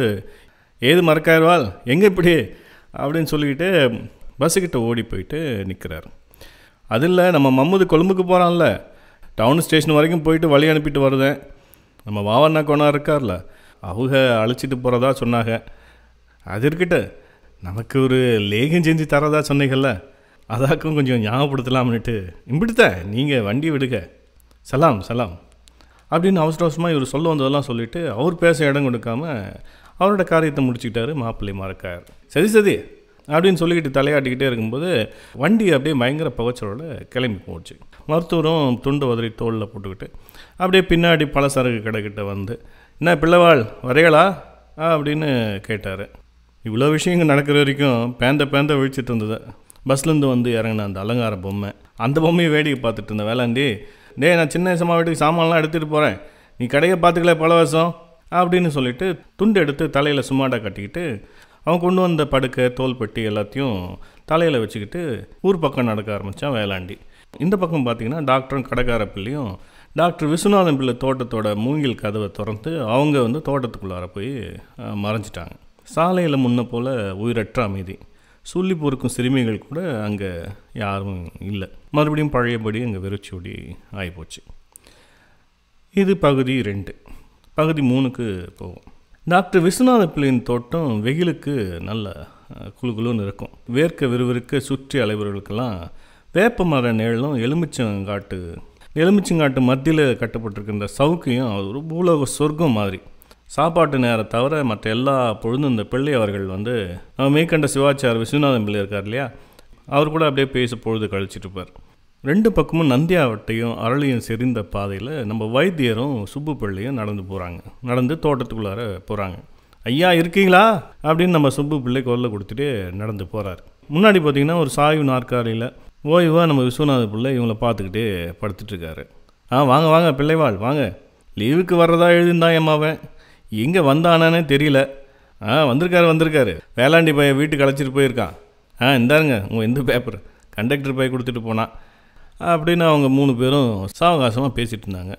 ஏது மரக்காயர்வால் எங்கே இப்படி அப்படின்னு சொல்லிக்கிட்டு பஸ்ஸுக்கிட்ட ஓடி போயிட்டு நிற்கிறார் அது இல்லை நம்ம மம்முது கொழும்புக்கு போகிறான்ல டவுன் ஸ்டேஷன் வரைக்கும் போயிட்டு வழி அனுப்பிட்டு வருதேன் நம்ம வாவண்ணா கொண்டா இருக்கார்ல அவங்க அழைச்சிட்டு போகிறதா சொன்னாங்க அது இருக்கட்டும் நமக்கு ஒரு லேகம் செஞ்சு தரதா சொன்னீங்கல்ல அதாக்கும் கொஞ்சம் ஞாபகப்படுத்தலாம்னுட்டு இப்படித்தேன் நீங்கள் வண்டி விடுங்க சலாம் சலாம் அப்படின்னு அவசர அவசரமாக இவர் சொல்ல வந்ததெல்லாம் சொல்லிவிட்டு அவர் பேச இடம் கொடுக்காம அவரோட காரியத்தை முடிச்சுக்கிட்டாரு மாப்பிள்ளை மறக்கார் சரி சரி அப்படின்னு சொல்லிக்கிட்டு தலையாட்டிக்கிட்டே இருக்கும்போது வண்டி அப்படியே பயங்கர பகச்சலோட கிளம்பி போச்சு மருத்துவரும் துண்டு உதறி தோளில் போட்டுக்கிட்டு அப்படியே பின்னாடி பல சரகு கடைக்கிட்ட வந்து என்ன பிள்ளைவாள் வரையலா அப்படின்னு கேட்டார் இவ்வளோ விஷயங்கள் நடக்கிற வரைக்கும் பேந்த பேந்த விழிச்சிட்டு இருந்தது பஸ்லேருந்து வந்து இறங்கின அந்த அலங்கார பொம்மை அந்த பொம்மையை வேடிக்கை பார்த்துட்டு இருந்த வேளாண்டி டே நான் சின்ன வயசமாக வீட்டுக்கு சாமான்லாம் எடுத்துகிட்டு போகிறேன் நீ கடையை பார்த்துக்கல பல வருஷம் அப்படின்னு சொல்லிட்டு துண்டு எடுத்து தலையில் சும்மாடா கட்டிக்கிட்டு அவன் கொண்டு வந்த படுக்கை தோல்பட்டி எல்லாத்தையும் தலையில் வச்சுக்கிட்டு ஊர் பக்கம் நடக்க ஆரம்பித்தான் வேளாண்டி இந்த பக்கம் பார்த்திங்கன்னா டாக்டரும் கடைக்கார பிள்ளையும் டாக்டர் விஸ்வநாதன் பிள்ளை தோட்டத்தோட மூங்கில் கதவை திறந்து அவங்க வந்து தோட்டத்துக்குள்ளார போய் மறைஞ்சிட்டாங்க சாலையில் முன்ன போல் உயிரற்ற அமைதி சொல்லி பொறுக்கும் சிறுமிகள் கூட அங்கே யாரும் இல்லை மறுபடியும் பழையபடி அங்கே வெறிச்சோடி ஆகிப்போச்சு இது பகுதி ரெண்டு பகுதி மூணுக்கு போவோம் டாக்டர் விஸ்வநாத பிள்ளையின் தோட்டம் வெயிலுக்கு நல்ல குழு குழுன்னு இருக்கும் வேர்க்க விறுவிறுக்க சுற்றி அலைவர்களுக்கெல்லாம் வேப்ப மர நிழலும் எலுமிச்சங்காட்டு எலுமிச்சங்காட்டு மத்தியில் கட்டப்பட்டிருக்கின்ற சவுக்கையும் ஒரு பூலோக சொர்க்கம் மாதிரி சாப்பாட்டு நேரம் தவிர மற்ற எல்லா பொழுதும் இந்த பிள்ளை அவர்கள் வந்து நம்ம மேற்கண்ட சிவாச்சார் விஸ்வநாதன் பிள்ளை இருக்கார் இல்லையா அவர் கூட அப்படியே பேச பொழுது கழிச்சிட்டு இருப்பார் ரெண்டு பக்கமும் நந்தியாவட்டையும் அரளியும் செறிந்த பாதையில் நம்ம வைத்தியரும் சுப்பு பிள்ளையும் நடந்து போகிறாங்க நடந்து தோட்டத்துக்குள்ளார போகிறாங்க ஐயா இருக்கீங்களா அப்படின்னு நம்ம சுப்பு பிள்ளை கொல்ல கொடுத்துட்டு நடந்து போகிறார் முன்னாடி பார்த்திங்கன்னா ஒரு சாய்வு நாற்காலியில் ஓய்வாக நம்ம விஸ்வநாத பிள்ளை பார்த்துக்கிட்டு பார்த்துக்கிட்டே படுத்துட்ருக்காரு ஆ வாங்க வாங்க பிள்ளைவாள் வாங்க லீவுக்கு வர்றதா எழுதிருந்தான் எம்மாவன் எங்கே வந்தானானே தெரியல ஆ வந்திருக்காரு வந்திருக்காரு வேளாண்டி பையன் வீட்டுக்கு அழைச்சிட்டு போயிருக்கான் ஆ இந்தாருங்க உங்கள் இந்த பேப்பர் கண்டக்டர் பைய கொடுத்துட்டு போனான் அப்படின்னு அவங்க மூணு பேரும் சாவகாசமாக பேசிகிட்டு இருந்தாங்க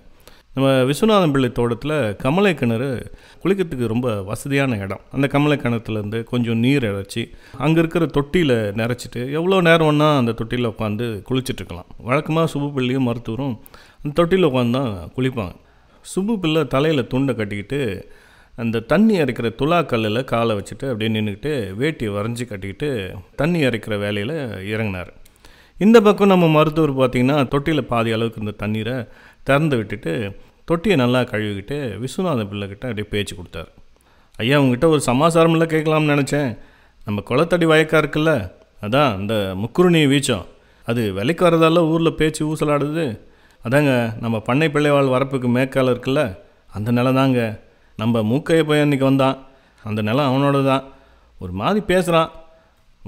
நம்ம விஸ்வநாதன் பிள்ளை தோட்டத்தில் கமலை கிணறு குளிக்கிறதுக்கு ரொம்ப வசதியான இடம் அந்த கமலை கிணத்துலேருந்து கொஞ்சம் நீர் இறைச்சி அங்கே இருக்கிற தொட்டியில் நிறச்சிட்டு எவ்வளோ நேரம் ஒன்றா அந்த தொட்டியில் உட்காந்து குளிச்சிட்ருக்கலாம் வழக்கமாக பிள்ளையும் மருத்துவரும் அந்த தொட்டியில் உட்காந்து தான் குளிப்பாங்க சுபு பிள்ளை தலையில் துண்டை கட்டிக்கிட்டு அந்த தண்ணி அரைக்கிற துலாக்கல்லில் காலை வச்சுட்டு அப்படியே நின்றுக்கிட்டு வேட்டியை வரைஞ்சி கட்டிக்கிட்டு தண்ணி அரைக்கிற வேலையில் இறங்கினார் இந்த பக்கம் நம்ம மருத்துவர் பார்த்திங்கன்னா தொட்டியில் பாதி அளவுக்கு இந்த தண்ணீரை திறந்து விட்டுட்டு தொட்டியை நல்லா கழுவிக்கிட்டு விஸ்வநாத பிள்ளைக்கிட்ட அப்படியே பேச்சு கொடுத்தாரு ஐயா உங்ககிட்ட ஒரு சமாசாரம்லாம் கேட்கலாம்னு நினச்சேன் நம்ம குளத்தடி வயக்கா இருக்குல்ல அதான் இந்த முக்குருணி வீச்சம் அது விலைக்கு வரதால ஊரில் பேச்சு ஊசலாடுது அதாங்க நம்ம பண்ணை பிள்ளைவாழ் வரப்புக்கு மேற்கால இருக்குல்ல அந்த நிலை தாங்க நம்ம மூக்கைய பையன் இன்றைக்கி வந்தான் அந்த நிலம் அவனோட தான் ஒரு மாதிரி பேசுகிறான்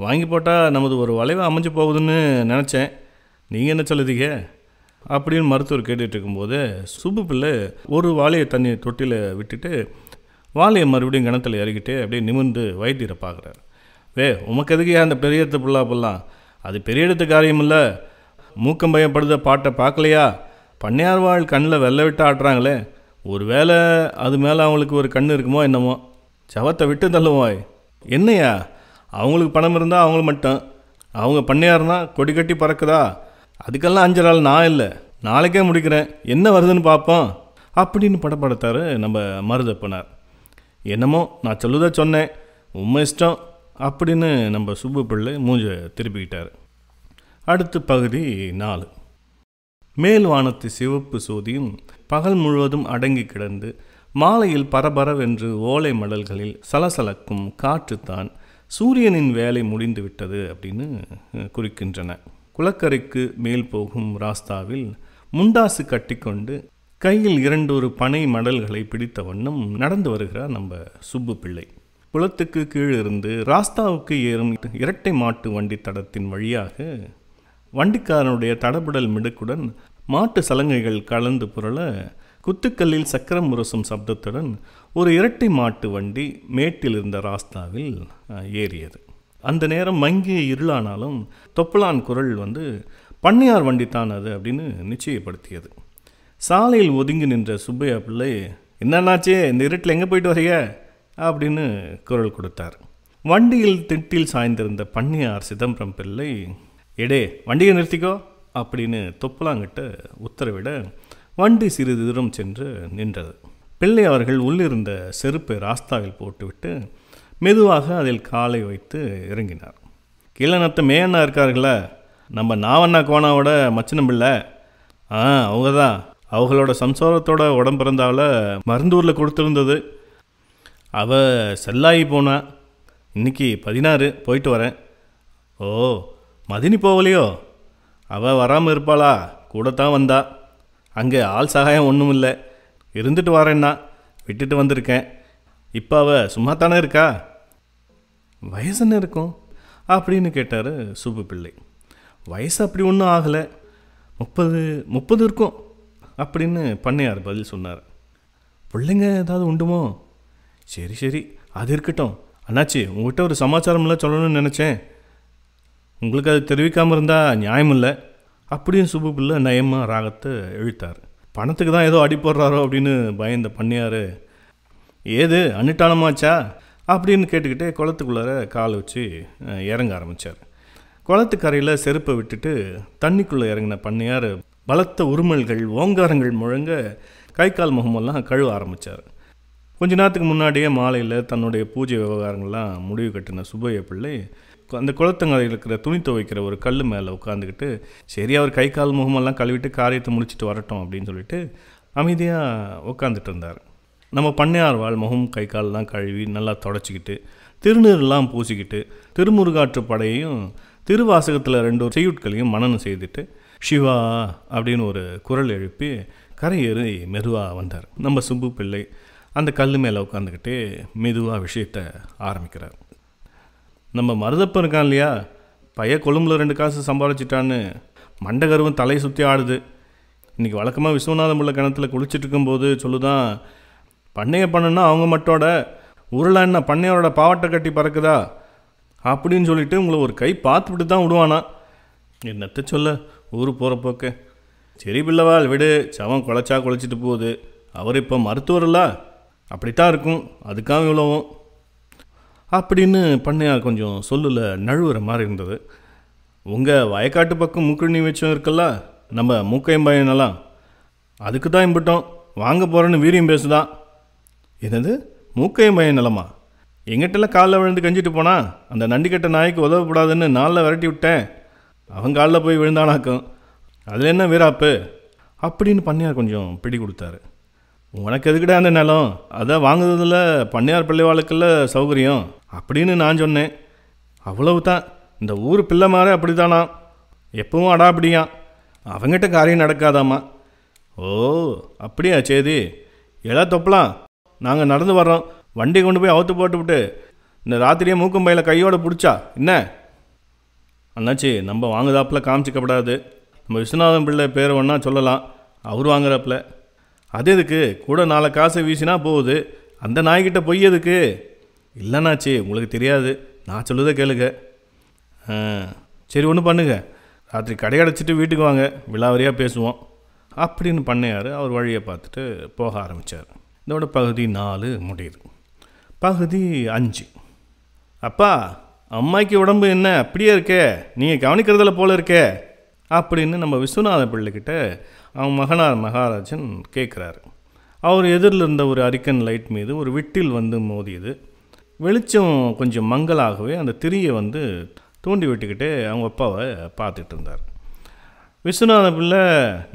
வாங்கி போட்டால் நமது ஒரு வளைவாக அமைஞ்சு போகுதுன்னு நினச்சேன் நீங்கள் என்ன சொல்லுதீங்க அப்படின்னு மருத்துவர் கேட்டுகிட்டு இருக்கும்போது சுப்பு பிள்ளை ஒரு வாழையை தண்ணி தொட்டியில் விட்டுட்டு வாழையை மறுபடியும் கிணத்துல இறக்கிட்டு அப்படியே நிமிர்ந்து வைத்தியரை பார்க்குறாரு வே உமக்கு எதுக்கே அந்த பெரிய இடத்து பிள்ளா பிள்ளாம் அது பெரிய இடத்து காரியம் இல்லை மூக்கம் பயப்படுத பாட்டை பார்க்கலையா பண்ணையார் வாழ் கண்ணில் வெள்ளை விட்டு ஆட்டுறாங்களே ஒருவேளை அது மேலே அவங்களுக்கு ஒரு கண் இருக்குமோ என்னமோ சவத்தை விட்டு தள்ளுவோம் என்னையா அவங்களுக்கு பணம் இருந்தால் அவங்கள மட்டும் அவங்க பண்ணையாருனா கொடி கட்டி பறக்குதா அதுக்கெல்லாம் அஞ்சு நாள் நான் இல்லை நாளைக்கே முடிக்கிறேன் என்ன வருதுன்னு பார்ப்போம் அப்படின்னு படப்படுத்தார் நம்ம மருதப்பனார் என்னமோ நான் சொல்லுதா சொன்னேன் உண்மை இஷ்டம் அப்படின்னு நம்ம சுப்பு பிள்ளை மூஞ்ச திருப்பிக்கிட்டார் அடுத்து பகுதி நாலு மேல் வானத்து சிவப்பு சோதியும் பகல் முழுவதும் அடங்கி கிடந்து மாலையில் பரபரவென்று ஓலை மடல்களில் சலசலக்கும் காற்றுத்தான் சூரியனின் வேலை முடிந்துவிட்டது அப்படின்னு குறிக்கின்றன குளக்கரைக்கு மேல் போகும் ராஸ்தாவில் முண்டாசு கட்டிக்கொண்டு கையில் இரண்டொரு பனை மடல்களை பிடித்த வண்ணம் நடந்து வருகிறார் நம்ம சுப்பு பிள்ளை குளத்துக்கு கீழிருந்து ராஸ்தாவுக்கு ஏறும் இரட்டை மாட்டு வண்டி தடத்தின் வழியாக வண்டிக்காரனுடைய தடபுடல் மிடுக்குடன் மாட்டு சலங்கைகள் கலந்து புரள குத்துக்கல்லில் சக்கரம் முரசும் சப்தத்துடன் ஒரு இரட்டை மாட்டு வண்டி மேட்டில் இருந்த ராஸ்தாவில் ஏறியது அந்த நேரம் மங்கிய இருளானாலும் தொப்பலான் குரல் வந்து பண்ணையார் வண்டி தான் அது அப்படின்னு நிச்சயப்படுத்தியது சாலையில் ஒதுங்கி நின்ற சுப்பையா பிள்ளை என்னன்னாச்சே இந்த இருட்டில் எங்கே போயிட்டு வரைய அப்படின்னு குரல் கொடுத்தார் வண்டியில் திட்டில் சாய்ந்திருந்த பண்ணையார் சிதம்பரம் பிள்ளை எடே வண்டியை நிறுத்திக்கோ அப்படின்னு தொப்புலாங்கிட்ட உத்தரவிட வண்டி சிறிது தூரம் சென்று நின்றது பிள்ளை அவர்கள் உள்ளிருந்த செருப்பை ராஸ்தாவில் போட்டுவிட்டு மெதுவாக அதில் காலை வைத்து இறங்கினார் கீழநத்த மேயண்ணா இருக்கார்கள நம்ம நாவண்ணா கோணாவோட மச்சனம் பிள்ளை ஆ அவங்க தான் அவங்களோட சம்சாரத்தோட உடம்பிறந்தாவில் மருந்தூரில் கொடுத்துருந்தது அவ செல்லாகி போனா இன்றைக்கி பதினாறு போயிட்டு வரேன் ஓ மதினி போகலையோ அவள் வராமல் இருப்பாளா கூடத்தான் வந்தா அங்கே ஆள் சகாயம் ஒன்றும் இல்லை இருந்துட்டு வரேன்னா விட்டுட்டு வந்திருக்கேன் இப்போ அவள் சும்மா தானே இருக்கா வயசுன்னு இருக்கும் அப்படின்னு கேட்டார் சூப்பு பிள்ளை வயசு அப்படி ஒன்றும் ஆகலை முப்பது முப்பது இருக்கும் அப்படின்னு பண்ணையார் பதில் சொன்னார் பிள்ளைங்க ஏதாவது உண்டுமோ சரி சரி அது இருக்கட்டும் அண்ணாச்சி உங்கள்கிட்ட ஒரு சமாச்சாரம்லாம் சொல்லணும்னு நினச்சேன் உங்களுக்கு அது தெரிவிக்காமல் இருந்தால் நியாயம் இல்லை அப்படின்னு சுபு பிள்ளை நயமாக ராகத்தை இழுத்தார் பணத்துக்கு தான் ஏதோ அடி போடுறாரோ அப்படின்னு பயந்த பண்ணியார் ஏது அன்னிட்டானமாச்சா அப்படின்னு கேட்டுக்கிட்டே குளத்துக்குள்ளார கால் வச்சு இறங்க ஆரம்பித்தார் குளத்துக்கரையில் செருப்பை விட்டுட்டு தண்ணிக்குள்ளே இறங்கின பண்ணியார் பலத்த உருமல்கள் ஓங்காரங்கள் முழங்க கை கால் முகமெல்லாம் கழுவ ஆரம்பித்தார் கொஞ்ச நேரத்துக்கு முன்னாடியே மாலையில் தன்னுடைய பூஜை விவகாரங்கள்லாம் முடிவு கட்டின சுப்பைய பிள்ளை அந்த குளத்தங்க இருக்கிற துணி துவைக்கிற ஒரு கல் மேலே உட்காந்துக்கிட்டு சரி அவர் கை கால் முகமெல்லாம் கழுவிட்டு காரியத்தை முடிச்சுட்டு வரட்டும் அப்படின்னு சொல்லிட்டு அமைதியாக உட்காந்துட்டு இருந்தார் நம்ம பண்ணையார் வாழ் முகம் கை கால்லாம் கழுவி நல்லா தொடச்சிக்கிட்டு திருநீர்லாம் பூசிக்கிட்டு திருமுருகாற்று படையையும் திருவாசகத்தில் ரெண்டு ஒரு செய்யுட்களையும் மனநம் செய்துட்டு சிவா அப்படின்னு ஒரு குரல் எழுப்பி கரையேறி மெதுவாக வந்தார் நம்ம சுப்பு பிள்ளை அந்த கல் மேலே உட்காந்துக்கிட்டே மெதுவாக விஷயத்தை ஆரம்பிக்கிறார் நம்ம மருதப்பன் இருக்கான் இல்லையா பைய கொழும்புல ரெண்டு காசு சம்பாதிச்சிட்டான்னு மண்டகருவும் தலையை சுற்றி ஆடுது இன்றைக்கி வழக்கமாக விஸ்வநாதம் உள்ள கிணத்துல குளிச்சுட்டு இருக்கும்போது சொல்லுதான் பண்ணைய பண்ணுன்னா அவங்க மட்டோட ஊரில் என்ன பண்ணையோட பாவட்டை கட்டி பறக்குதா அப்படின்னு சொல்லிட்டு உங்களை ஒரு கை பார்த்துட்டு தான் விடுவானா என்னத்த சொல்ல ஊர் போகிற போக்க சரி பிள்ளவால் விடு சவம் குழைச்சா குழைச்சிட்டு போகுது அவர் இப்போ மருத்துவர்ல அப்படித்தான் இருக்கும் அதுக்காக இவ்வளவும் அப்படின்னு பண்ணையா கொஞ்சம் சொல்லில் நழுவுற மாதிரி இருந்தது உங்கள் வயக்காட்டு பக்கம் மூக்கிழனி வச்சும் இருக்குல்ல நம்ம மூக்கையம்பாயனெல்லாம் அதுக்கு தான் இம்பிட்டோம் வாங்க போகிறேன்னு வீரியம் பேசுதான் என்னது மூக்கையம்பாயன் நிலமா எங்கிட்டலாம் காலைல விழுந்து கஞ்சிட்டு போனா அந்த நண்டிக்கட்ட நாய்க்கு உதவப்படாதுன்னு நாளில் விரட்டி விட்டேன் அவன் காலில் போய் விழுந்தானாக்கும் அதில் என்ன வீராப்பு அப்படின்னு பண்ணியார் கொஞ்சம் பிடி கொடுத்தாரு உனக்கு எதுக்கிட்ட அந்த நிலம் அதை வாங்குறதுல பண்ணையார் பிள்ளை வாழ்க்கையில் சௌகரியம் அப்படின்னு நான் சொன்னேன் அவ்வளவு தான் இந்த ஊர் பிள்ளை மாதிரி அப்படி தானாம் எப்பவும் அடாபடியான் அவங்ககிட்ட காரியம் நடக்காதாம்மா ஓ அப்படியா சேதி எல்லாம் தொப்பலாம் நாங்கள் நடந்து வர்றோம் வண்டி கொண்டு போய் அவுத்து போட்டுவிட்டு இந்த ராத்திரியே மூக்கும் பையில கையோடு பிடிச்சா என்ன அண்ணாச்சி நம்ம வாங்குதாப்பில் காமிச்சிக்கப்படாது நம்ம விஸ்வநாதன் பிள்ளை பேர் ஒன்றா சொல்லலாம் அவர் வாங்குறாப்புல அது எதுக்கு கூட நாலு காசை வீசினா போகுது அந்த நாய்கிட்ட பொய் எதுக்கு இல்லைனாச்சி உங்களுக்கு தெரியாது நான் சொல்லுதை கேளுங்க சரி ஒன்று பண்ணுங்கள் ராத்திரி கடையடைச்சிட்டு வீட்டுக்கு வாங்க விழாவரியாக பேசுவோம் அப்படின்னு பண்ணையார் அவர் வழியை பார்த்துட்டு போக ஆரம்பித்தார் இதோட பகுதி நாலு முடியுது பகுதி அஞ்சு அப்பா அம்மாய்க்கு உடம்பு என்ன அப்படியே இருக்கே நீங்கள் கவனிக்கிறதில் போல இருக்கே அப்படின்னு நம்ம விஸ்வநாத பிள்ளைக்கிட்ட அவங்க மகனார் மகாராஜன் கேட்குறாரு அவர் எதிரில் இருந்த ஒரு அரிக்கன் லைட் மீது ஒரு விட்டில் வந்து மோதியது வெளிச்சம் கொஞ்சம் மங்கலாகவே அந்த திரியை வந்து தூண்டி விட்டுக்கிட்டு அவங்க அப்பாவை பார்த்துட்டு இருந்தார் விஸ்வநாத பிள்ளை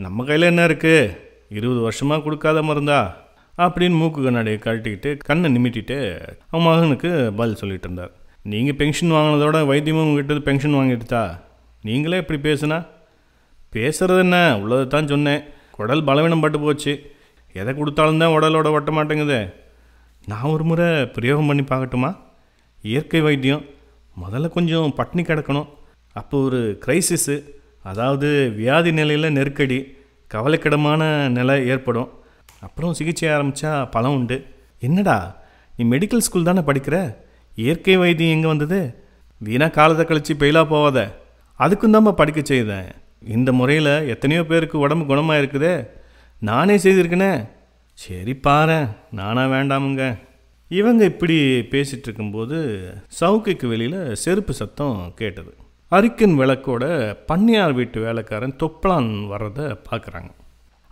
நம்ம கையில் என்ன இருக்குது இருபது வருஷமாக கொடுக்காத மருந்தா அப்படின்னு மூக்கு கண்ணாடியை கழட்டிக்கிட்டு கண்ணை நிமிட்டிட்டு அவங்க மகனுக்கு பதில் சொல்லிகிட்டு இருந்தார் நீங்கள் பென்ஷன் வாங்கினதோட வைத்தியமும் உங்ககிட்ட பென்ஷன் வாங்கிட்டுதா நீங்களே இப்படி பேசுனா பேசுறது என்ன உள்ளதை தான் சொன்னேன் குடல் பலவீனம் பட்டு போச்சு எதை கொடுத்தாலும் தான் உடலோட ஒட்ட மாட்டேங்குது நான் ஒரு முறை பிரயோகம் பண்ணி பார்க்கட்டுமா இயற்கை வைத்தியம் முதல்ல கொஞ்சம் பட்னி கிடக்கணும் அப்போ ஒரு க்ரைசிஸு அதாவது வியாதி நிலையில் நெருக்கடி கவலைக்கிடமான நிலை ஏற்படும் அப்புறம் சிகிச்சை ஆரம்பித்தா பலம் உண்டு என்னடா நீ மெடிக்கல் ஸ்கூல் தானே படிக்கிற இயற்கை வைத்தியம் எங்கே வந்தது வீணாக காலத்தை கழித்து பெயிலாக போவாத அதுக்கும் தான் படிக்க செய்தேன் இந்த முறையில் எத்தனையோ பேருக்கு உடம்பு குணமாக இருக்குதே நானே செய்திருக்கேனே சரி பாரு நானா வேண்டாமுங்க இவங்க இப்படி பேசிகிட்டு இருக்கும்போது சவுக்கைக்கு வெளியில் செருப்பு சத்தம் கேட்டது அரிக்கன் விளக்கோட பன்னியார் வீட்டு வேலைக்காரன் தொப்ளான் வர்றதை பார்க்குறாங்க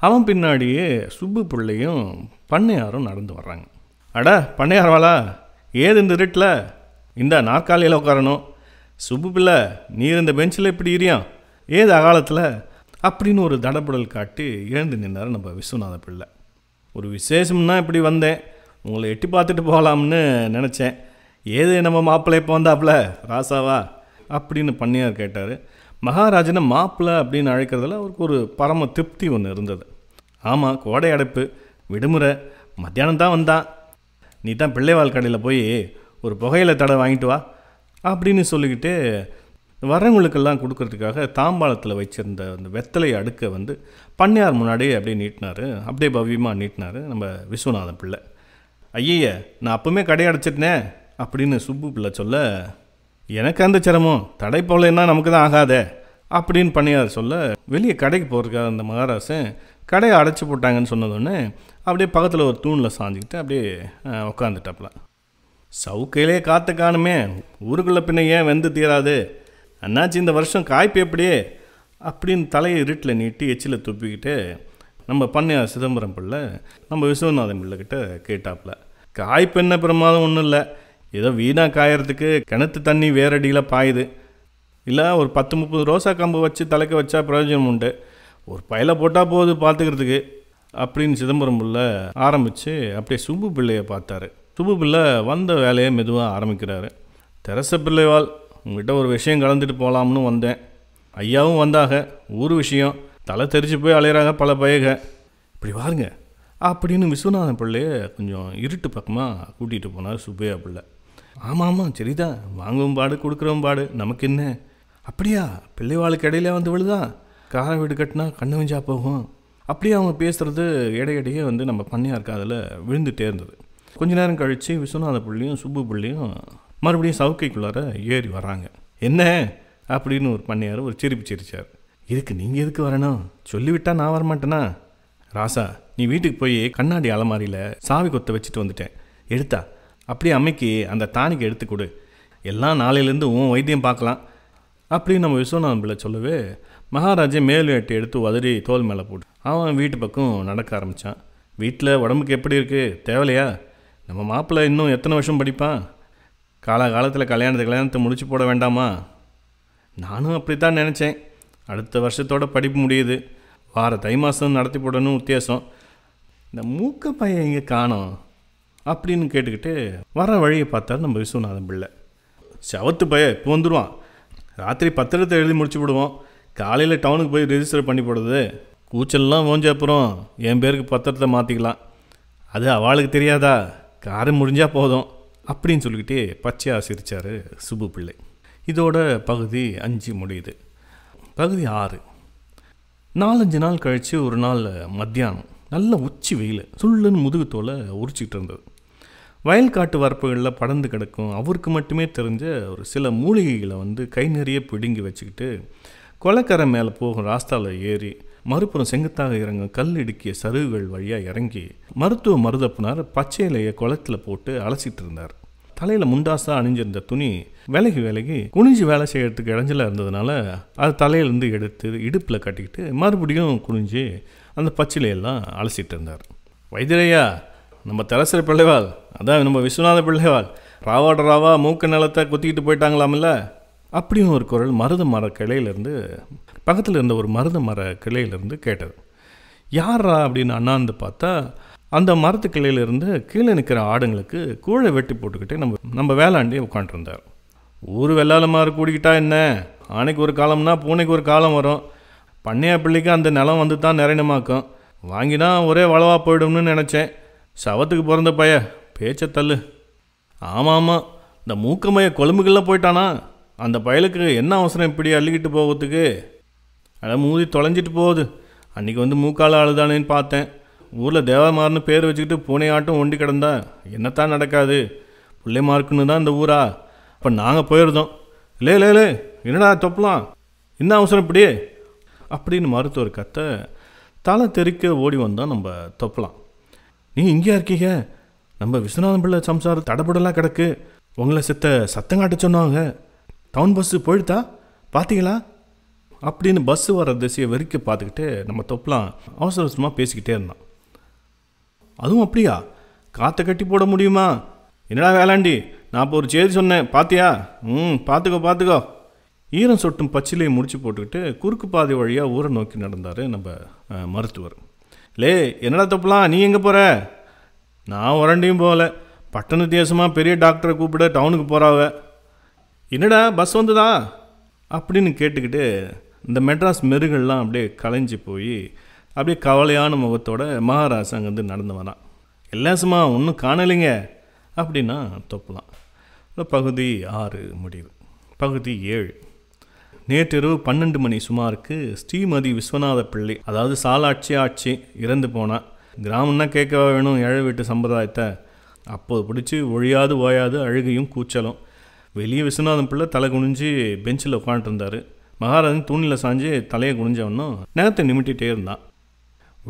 அவன் பின்னாடியே சுப்பு பிள்ளையும் பண்ணையாரும் நடந்து வர்றாங்க அட பண்ணையார்வாளா ஏது இந்த இருட்டில் இந்த நாற்காலியில் உட்காரணும் சுப்பு பிள்ளை நீ இருந்த பெஞ்சில் இப்படி இரியான் ஏது அகாலத்தில் அப்படின்னு ஒரு தடபுடல் காட்டி எழுந்து நின்றார் நம்ம விஸ்வநாத பிள்ளை ஒரு விசேஷம்னா இப்படி வந்தேன் உங்களை எட்டி பார்த்துட்டு போகலாம்னு நினச்சேன் ஏது நம்ம மாப்பிள்ளை இப்போ வந்தாப்புல ராசாவா அப்படின்னு பண்ணியார் கேட்டார் மகாராஜனை மாப்பிள்ளை அப்படின்னு அழைக்கிறதுல அவருக்கு ஒரு பரம திருப்தி ஒன்று இருந்தது ஆமாம் கோடை அடைப்பு விடுமுறை மத்தியானம் தான் வந்தான் நீ தான் பிள்ளைவாள் கடையில் போய் ஒரு புகையில தடை வாங்கிட்டு வா அப்படின்னு சொல்லிக்கிட்டு வரவங்களுக்கெல்லாம் கொடுக்கறதுக்காக தாம்பாளத்தில் வச்சுருந்த அந்த வெத்தலை அடுக்கை வந்து பண்ணியார் முன்னாடியே அப்படியே நீட்டினார் அப்படியே பவ்யமாக நீட்டினார் நம்ம விஸ்வநாதன் பிள்ளை ஐயைய நான் அப்போவுமே கடை அடைச்சிட்டேன் அப்படின்னு சுப்பு பிள்ளை சொல்ல எனக்கு அந்த சிரமம் தடை போகலைன்னா நமக்கு தான் ஆகாதே அப்படின்னு பண்ணியார் சொல்ல வெளியே கடைக்கு போகிறதுக்காக அந்த மகாராசன் கடையை அடைச்சி போட்டாங்கன்னு சொன்னதோடனே அப்படியே பக்கத்தில் ஒரு தூணில் சாஞ்சிக்கிட்டு அப்படியே உட்காந்துட்டாப்புல சவுக்கையிலே காற்று காணுமே ஊருக்குள்ளே பின்ன ஏன் வெந்து தீராது அண்ணாச்சி இந்த வருஷம் காய்ப்பு எப்படியே அப்படின்னு தலையை இருட்டில் நீட்டி எச்சில் துப்பிக்கிட்டு நம்ம பண்ணையா சிதம்பரம் பிள்ளை நம்ம விஸ்வநாதன் பிள்ளைக்கிட்ட கேட்டாப்புல காய்ப்பு என்ன பிரமாதம் ஒன்றும் இல்லை ஏதோ வீணாக காயறதுக்கு கிணத்து தண்ணி வேரடியில் பாயுது இல்லை ஒரு பத்து முப்பது ரோசா கம்பு வச்சு தலைக்க வச்சா பிரயோஜனம் உண்டு ஒரு பயில போட்டால் போகுது பார்த்துக்கிறதுக்கு அப்படின்னு சிதம்பரம் பிள்ளை ஆரம்பித்து அப்படியே சுப்பு பிள்ளையை பார்த்தாரு சுப்பு பிள்ளை வந்த வேலையை மெதுவாக ஆரம்பிக்கிறாரு தெரச பிள்ளைவால் உங்ககிட்ட ஒரு விஷயம் கலந்துட்டு போகலாம்னு வந்தேன் ஐயாவும் வந்தாக ஊர் விஷயம் தலை தெரிச்சு போய் அலையிறாங்க பல பயக இப்படி வாருங்க அப்படின்னு விஸ்வநாதன் பிள்ளையே கொஞ்சம் இருட்டு பக்கமாக கூட்டிகிட்டு போனார் சுப்பையா பிள்ளை ஆமாம் ஆமாம் சரிதான் வாங்கவும் பாடு கொடுக்குறவும் பாடு நமக்கு என்ன அப்படியா பிள்ளைவாளுக்கு இடையில வந்து விழுதா கார வீடு கட்டினா கண்ணு வஞ்சா போகும் அப்படியே அவங்க பேசுகிறது இடையிடையே வந்து நம்ம பண்ணையாக இருக்காதில் விழுந்துகிட்டே இருந்தது கொஞ்ச நேரம் கழித்து விஸ்வநாத பிள்ளையும் சுப்பு பிள்ளையும் மறுபடியும் சவுக்கைக்குள்ளார ஏறி வர்றாங்க என்ன அப்படின்னு ஒரு பண்ணையார் ஒரு சிரிப்பு சிரித்தார் இதுக்கு நீங்கள் எதுக்கு வரணும் சொல்லிவிட்டால் நான் வரமாட்டேனா ராசா நீ வீட்டுக்கு போய் கண்ணாடி அலமாரியில் சாவி கொத்த வச்சுட்டு வந்துட்டேன் எடுத்தா அப்படியே அம்மைக்கு அந்த தானிக்கு எடுத்து கொடு எல்லாம் நாளையிலேருந்து உன் வைத்தியம் பார்க்கலாம் அப்படின்னு நம்ம விஸ்வநாதன் பிள்ளை சொல்லவே மகாராஜா மேல் வேட்டை எடுத்து உதறி தோல் மேலே போட்டு அவன் வீட்டு பக்கம் நடக்க ஆரம்பித்தான் வீட்டில் உடம்புக்கு எப்படி இருக்குது தேவையா நம்ம மாப்பிள்ளை இன்னும் எத்தனை வருஷம் படிப்பான் காலகாலத்தில் கல்யாணத்தை கல்யாணத்தை முடிச்சு போட வேண்டாமா நானும் அப்படி தான் நினச்சேன் அடுத்த வருஷத்தோட படிப்பு முடியுது வார தை மாதம் நடத்தி போடணும் உத்தேசம் இந்த மூக்க பையன் இங்கே காணோம் அப்படின்னு கேட்டுக்கிட்டு வர வழியை பார்த்தாரு நம்ம விஸ்வநாதன் பிள்ளை சவத்து பைய இப்போ வந்துடுவான் ராத்திரி பத்திரத்தை எழுதி முடிச்சு விடுவோம் காலையில் டவுனுக்கு போய் ரிஜிஸ்டர் பண்ணி போடுறது கூச்சல்லாம் ஓஞ்ச அப்புறம் என் பேருக்கு பத்திரத்தை மாற்றிக்கலாம் அது அவளுக்கு தெரியாதா காரம் முடிஞ்சால் போதும் அப்படின்னு சொல்லிக்கிட்டே பச்சையாக சிரித்தார் சுபு பிள்ளை இதோட பகுதி அஞ்சு முடியுது பகுதி ஆறு நாலஞ்சு நாள் கழித்து ஒரு நாள் மத்தியானம் நல்ல உச்சி வெயில் சுள்ளுன்னு முதுகு தோலை உரிச்சிக்கிட்டு இருந்தது வயல் காட்டு வரப்புகளில் படர்ந்து கிடக்கும் அவருக்கு மட்டுமே தெரிஞ்ச ஒரு சில மூலிகைகளை வந்து கை நிறைய பிடுங்கி வச்சுக்கிட்டு கொலைக்கரை மேலே போகும் ராஸ்தாவில் ஏறி மறுபுறம் செங்குத்தாக இறங்கும் கல் இடுக்கிய சருகுகள் வழியாக இறங்கி மருத்துவ மருதப்பினார் பச்சை இலையை குளத்தில் போட்டு அலசிட்டு இருந்தார் தலையில் முண்டாசா அணிஞ்சிருந்த துணி விலகி விலகி குனிஞ்சு வேலை செய்கிறதுக்கு இடைஞ்சலாக இருந்ததுனால அது தலையிலேருந்து எடுத்து இடுப்பில் கட்டிக்கிட்டு மறுபடியும் குனிஞ்சு அந்த பச்சிலையெல்லாம் அலசிட்டு இருந்தார் வைத்திரையா நம்ம தெரசர் பிள்ளைவாள் அதான் நம்ம விஸ்வநாத பிள்ளைவால் ராவாட ராவா மூக்க நிலத்தை குத்திக்கிட்டு போயிட்டாங்களாமில்ல அப்படியும் ஒரு குரல் மருத மர கிளையிலேருந்து பக்கத்தில் இருந்த ஒரு மருத மர கிளையிலேருந்து கேட்டது யாரா அப்படின்னு அண்ணாந்து பார்த்தா அந்த மரத்து கிளையிலிருந்து கீழே நிற்கிற ஆடுங்களுக்கு கூழை வெட்டி போட்டுக்கிட்டே நம்ம நம்ம வேளாண்டி உட்காண்ட்ருந்தார் ஊர் வெள்ளால மாறு கூடிக்கிட்டா என்ன ஆணைக்கு ஒரு காலம்னா பூனைக்கு ஒரு காலம் வரும் பண்ணையா பிள்ளைக்கு அந்த நிலம் வந்து தான் நிறையமாக்கும் வாங்கினா ஒரே வளவாக போயிடும்னு நினச்சேன் சவத்துக்கு பிறந்த பைய பேச்ச தள்ளு ஆமாம் ஆமாம் இந்த மூக்கமய கொழும்புகளில் போயிட்டானா அந்த பயலுக்கு என்ன அவசரம் இப்படி அள்ளிக்கிட்டு போகிறதுக்கு அதான் மூதி தொலைஞ்சிட்டு போகுது அன்றைக்கி வந்து மூக்கால் ஆளுதானேன்னு பார்த்தேன் ஊரில் தேவமார்னு பேர் வச்சுக்கிட்டு பூனை ஆட்டம் ஒண்டி கிடந்தா என்னத்தான் நடக்காது பிள்ளைமார்க்குன்னு தான் இந்த ஊரா அப்போ நாங்கள் போயிருந்தோம் லே லே லே என்னடா தொப்பலாம் என்ன அவசரம் இப்படி அப்படின்னு மருத்துவர் கத்த தலை தெறிக்க ஓடி வந்தோம் நம்ம தொப்பலாம் நீ இங்கேயா இருக்கீங்க நம்ம விஸ்வநாதன் பிள்ளை சம்சாரம் தடபடலாம் கிடக்கு உங்களை செத்த சத்தம் காட்ட சொன்னாங்க டவுன் பஸ்ஸு போயிடுதா பார்த்தீங்களா அப்படின்னு பஸ்ஸு வர திசையை வெறிக்க பார்த்துக்கிட்டு நம்ம தொப்பலாம் அவசர அவசரமாக பேசிக்கிட்டே இருந்தான் அதுவும் அப்படியா காற்றை கட்டி போட முடியுமா என்னடா வேளாண்டி நான் இப்போ ஒரு செய்தி சொன்னேன் பார்த்தியா ம் பார்த்துக்கோ பார்த்துக்கோ ஈரம் சொட்டும் பச்சிலையும் முடிச்சு போட்டுக்கிட்டு குறுக்கு பாதை வழியாக ஊரை நோக்கி நடந்தார் நம்ம மருத்துவர் லே என்னடா தப்புலாம் நீ எங்கே போகிற நான் உரண்டியும் போகல பட்டண தேசமாக பெரிய டாக்டரை கூப்பிட டவுனுக்கு போகிறாவ என்னடா பஸ் வந்ததா அப்படின்னு கேட்டுக்கிட்டு இந்த மெட்ராஸ் மெருகெல்லாம் அப்படியே கலைஞ்சி போய் அப்படியே கவலையான முகத்தோட மகாராஜ் அங்கேருந்து நடந்து வரான் எல்லா சும்மா ஒன்றும் காணலைங்க அப்படின்னா தொப்பலாம் பகுதி ஆறு முடிவு பகுதி ஏழு நேற்றிரவு பன்னெண்டு மணி சுமாருக்கு ஸ்ரீமதி விஸ்வநாத பிள்ளை அதாவது சாலாட்சி ஆட்சி இறந்து போனான் கிராமம்னா கேட்க வேணும் ஏழை வீட்டு சம்பிரதாயத்தை அப்போது பிடிச்சி ஒழியாது ஓயாது அழுகையும் கூச்சலும் வெளியே விஸ்வநாதன் பிள்ளை தலை குனிஞ்சு பெஞ்சில் உட்காந்துட்டு இருந்தார் மகாராஜன் தூணில் சாஞ்சு தலையை குனிஞ்சவனும் நேரத்தை நிமிட்டிகிட்டே இருந்தான்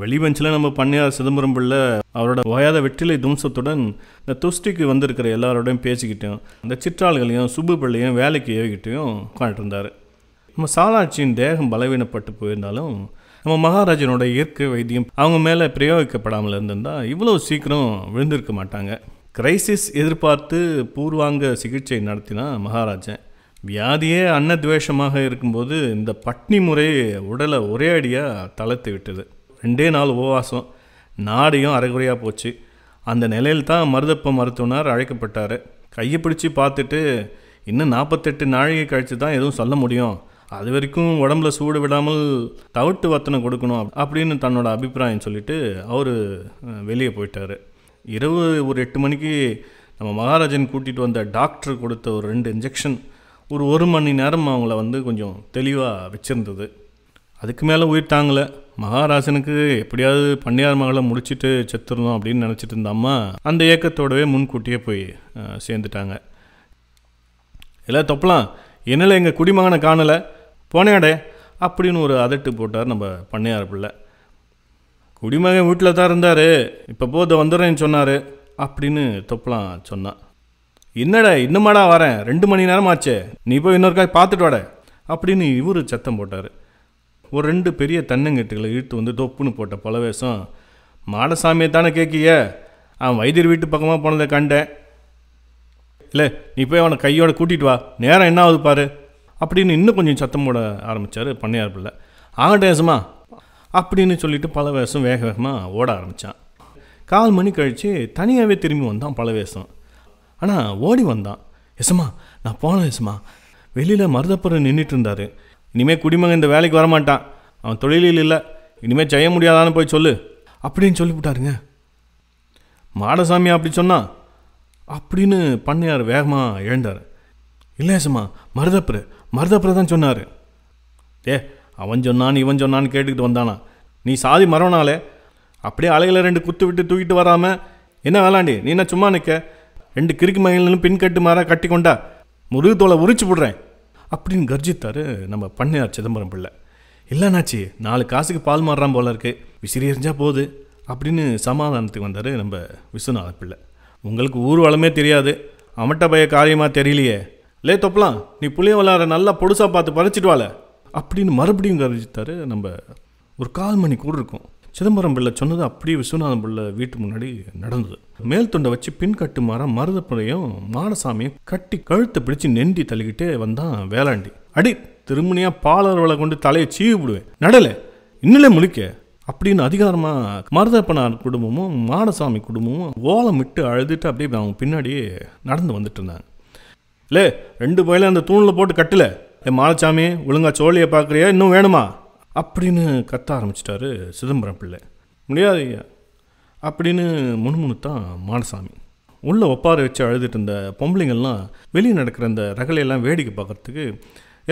வெளிவஞ்சில் நம்ம பண்ணியார் சிதம்பரம் பிள்ளை அவரோட ஓயாத வெற்றிலை தும்சத்துடன் இந்த துஷ்டிக்கு வந்திருக்கிற எல்லாரோடையும் பேசிக்கிட்டும் இந்த சிற்றாள்களையும் சுப்பு பிள்ளையும் வேலைக்கு ஏவிக்கிட்டையும் உட்காந்துருந்தார் நம்ம சாலாட்சியின் தேகம் பலவீனப்பட்டு போயிருந்தாலும் நம்ம மகாராஜனோட இயற்கை வைத்தியம் அவங்க மேலே பிரயோகிக்கப்படாமல் இருந்திருந்தால் இவ்வளோ சீக்கிரம் விழுந்திருக்க மாட்டாங்க கிரைசிஸ் எதிர்பார்த்து பூர்வாங்க சிகிச்சை நடத்தினா மகாராஜன் வியாதியே அன்னத்வேஷமாக இருக்கும்போது இந்த பட்னி முறை உடலை ஒரே அடியாக தளர்த்து விட்டது ரெண்டே நாள் உபவாசம் நாடையும் அரைகுறையாக போச்சு அந்த நிலையில் தான் மருதப்ப மருத்துவனார் அழைக்கப்பட்டார் கையை பிடிச்சி பார்த்துட்டு இன்னும் நாற்பத்தெட்டு நாழிகை கழித்து தான் எதுவும் சொல்ல முடியும் அது வரைக்கும் உடம்புல சூடு விடாமல் தவிட்டு வத்தனை கொடுக்கணும் அப்படின்னு தன்னோட அபிப்பிராயம் சொல்லிவிட்டு அவர் வெளியே போயிட்டார் இரவு ஒரு எட்டு மணிக்கு நம்ம மகாராஜன் கூட்டிகிட்டு வந்த டாக்டர் கொடுத்த ஒரு ரெண்டு இன்ஜெக்ஷன் ஒரு ஒரு மணி நேரம் அவங்கள வந்து கொஞ்சம் தெளிவாக வச்சுருந்தது அதுக்கு மேலே உயிர் தாங்கலை மகாராசனுக்கு எப்படியாவது பன்னியார் மகளை முடிச்சுட்டு செத்துடணும் அப்படின்னு நினச்சிட்டு இருந்த அம்மா அந்த இயக்கத்தோடவே முன்கூட்டியே போய் சேர்ந்துட்டாங்க எல்லாம் தொப்பலாம் என்னில் எங்கள் குடிமகனை காணலை போனேடே அப்படின்னு ஒரு அதட்டு போட்டார் நம்ம பண்ணையார் பிள்ளை குடிமகன் வீட்டில் தான் இருந்தார் இப்போ போது வந்துடுறேன்னு சொன்னார் அப்படின்னு தொப்பலாம் சொன்னான் என்னடா இன்னுமாடா வரேன் ரெண்டு மணி நேரம் ஆச்சே நீ போய் இன்னொருக்காய் பார்த்துட்டு வாட அப்படின்னு இவர் சத்தம் போட்டார் ஒரு ரெண்டு பெரிய தென்னங்கட்டுகளை இழுத்து வந்து தொப்புன்னு போட்ட பலவேசம் மாடசாமியை தானே கேட்கிய அவன் வைத்தியர் வீட்டு பக்கமாக போனதை கண்டேன் இல்லை நீ போய் அவனை கையோட கூட்டிகிட்டு வா நேரம் என்ன ஆகுது பாரு அப்படின்னு இன்னும் கொஞ்சம் சத்தம் போட ஆரம்பித்தார் பண்ணையார் பிள்ளை ஆகட்டேசமா அப்படின்னு சொல்லிட்டு பலவேசம் வேக வேகமாக ஓட ஆரம்பித்தான் கால் மணி கழித்து தனியாகவே திரும்பி வந்தான் பலவேசம் ஆனால் ஓடி வந்தான் எசமா நான் போனேன் எசமா வெளியில் மருதப்புறம் நின்றுட்டு இருந்தார் இனிமேல் குடிமகன் இந்த வேலைக்கு வரமாட்டான் அவன் தொழிலில் இல்லை இனிமேல் செய்ய முடியாதான்னு போய் சொல்லு அப்படின்னு சொல்லிவிட்டாருங்க மாடசாமி அப்படி சொன்னான் அப்படின்னு பண்ணையார் வேகமாக எழுந்தார் சம்மா மருதப்பர் மருதப்பர் தான் சொன்னார் ஏ அவன் சொன்னான் இவன் சொன்னான்னு கேட்டுக்கிட்டு வந்தானா நீ சாதி மரவனாலே அப்படியே அலையில் ரெண்டு குத்து விட்டு தூக்கிட்டு வராமல் என்ன வேளாண்டி நீ என்ன சும்மா நிற்க ரெண்டு கிறுக்கு பின் பின்கட்டு மாற கட்டி கொண்டா முருகத்தோலை தோலை உரிச்சு விடுறேன் அப்படின்னு கர்ஜித்தார் நம்ம பண்ணையார் சிதம்பரம் பிள்ளை இல்லைனாச்சி நாலு காசுக்கு பால் மாறுறான் போல இருக்கு விசிறி எரிஞ்சால் போகுது அப்படின்னு சமாதானத்துக்கு வந்தார் நம்ம விஸ்வநாத பிள்ளை உங்களுக்கு ஊர்வலமே தெரியாது அமட்ட பய காரியமாக தெரியலையே லே தொப்பலாம் நீ புளிய விளாட நல்லா பொடுசாக பார்த்து பறிச்சிட்டு வாழ அப்படின்னு மறுபடியும் கர்ஜித்தாரு நம்ம ஒரு கால் மணி கூட இருக்கும் சிதம்பரம் பிள்ளை சொன்னது அப்படியே விஸ்வநாதன் பிள்ளை வீட்டு முன்னாடி நடந்தது மேல் தொண்டை வச்சு பின் கட்டுமாற மருதப்புறையும் மாடசாமியும் கட்டி கழுத்தை பிடிச்சு நெண்டி தள்ளிக்கிட்டே வந்தான் வேளாண்டி அடி திருமணியா பாலர்வளை கொண்டு தலையை சீவி விடுவேன் நடலை இன்னிலே முழிக்க அப்படின்னு அதிகாரமாக மருதப்பனார் குடும்பமும் மாடசாமி குடும்பமும் ஓலம் விட்டு அழுதுட்டு அப்படியே அவங்க பின்னாடியே நடந்து வந்துட்டு இருந்தாங்க இல்லை ரெண்டு பயில அந்த தூணில் போட்டு கட்டலை ஏ மாலசாமி ஒழுங்கா சோழியை பார்க்குறியா இன்னும் வேணுமா அப்படின்னு கத்த ஆரம்பிச்சிட்டாரு சிதம்பரம் பிள்ளை முடியாது ஐயா அப்படின்னு முணுமுணுத்தான் மாடசாமி உள்ளே ஒப்பாரை வச்சு அழுதுட்டு இருந்த பொம்பளைங்கள்லாம் வெளியே நடக்கிற அந்த ரகலையெல்லாம் வேடிக்கை பார்க்குறதுக்கு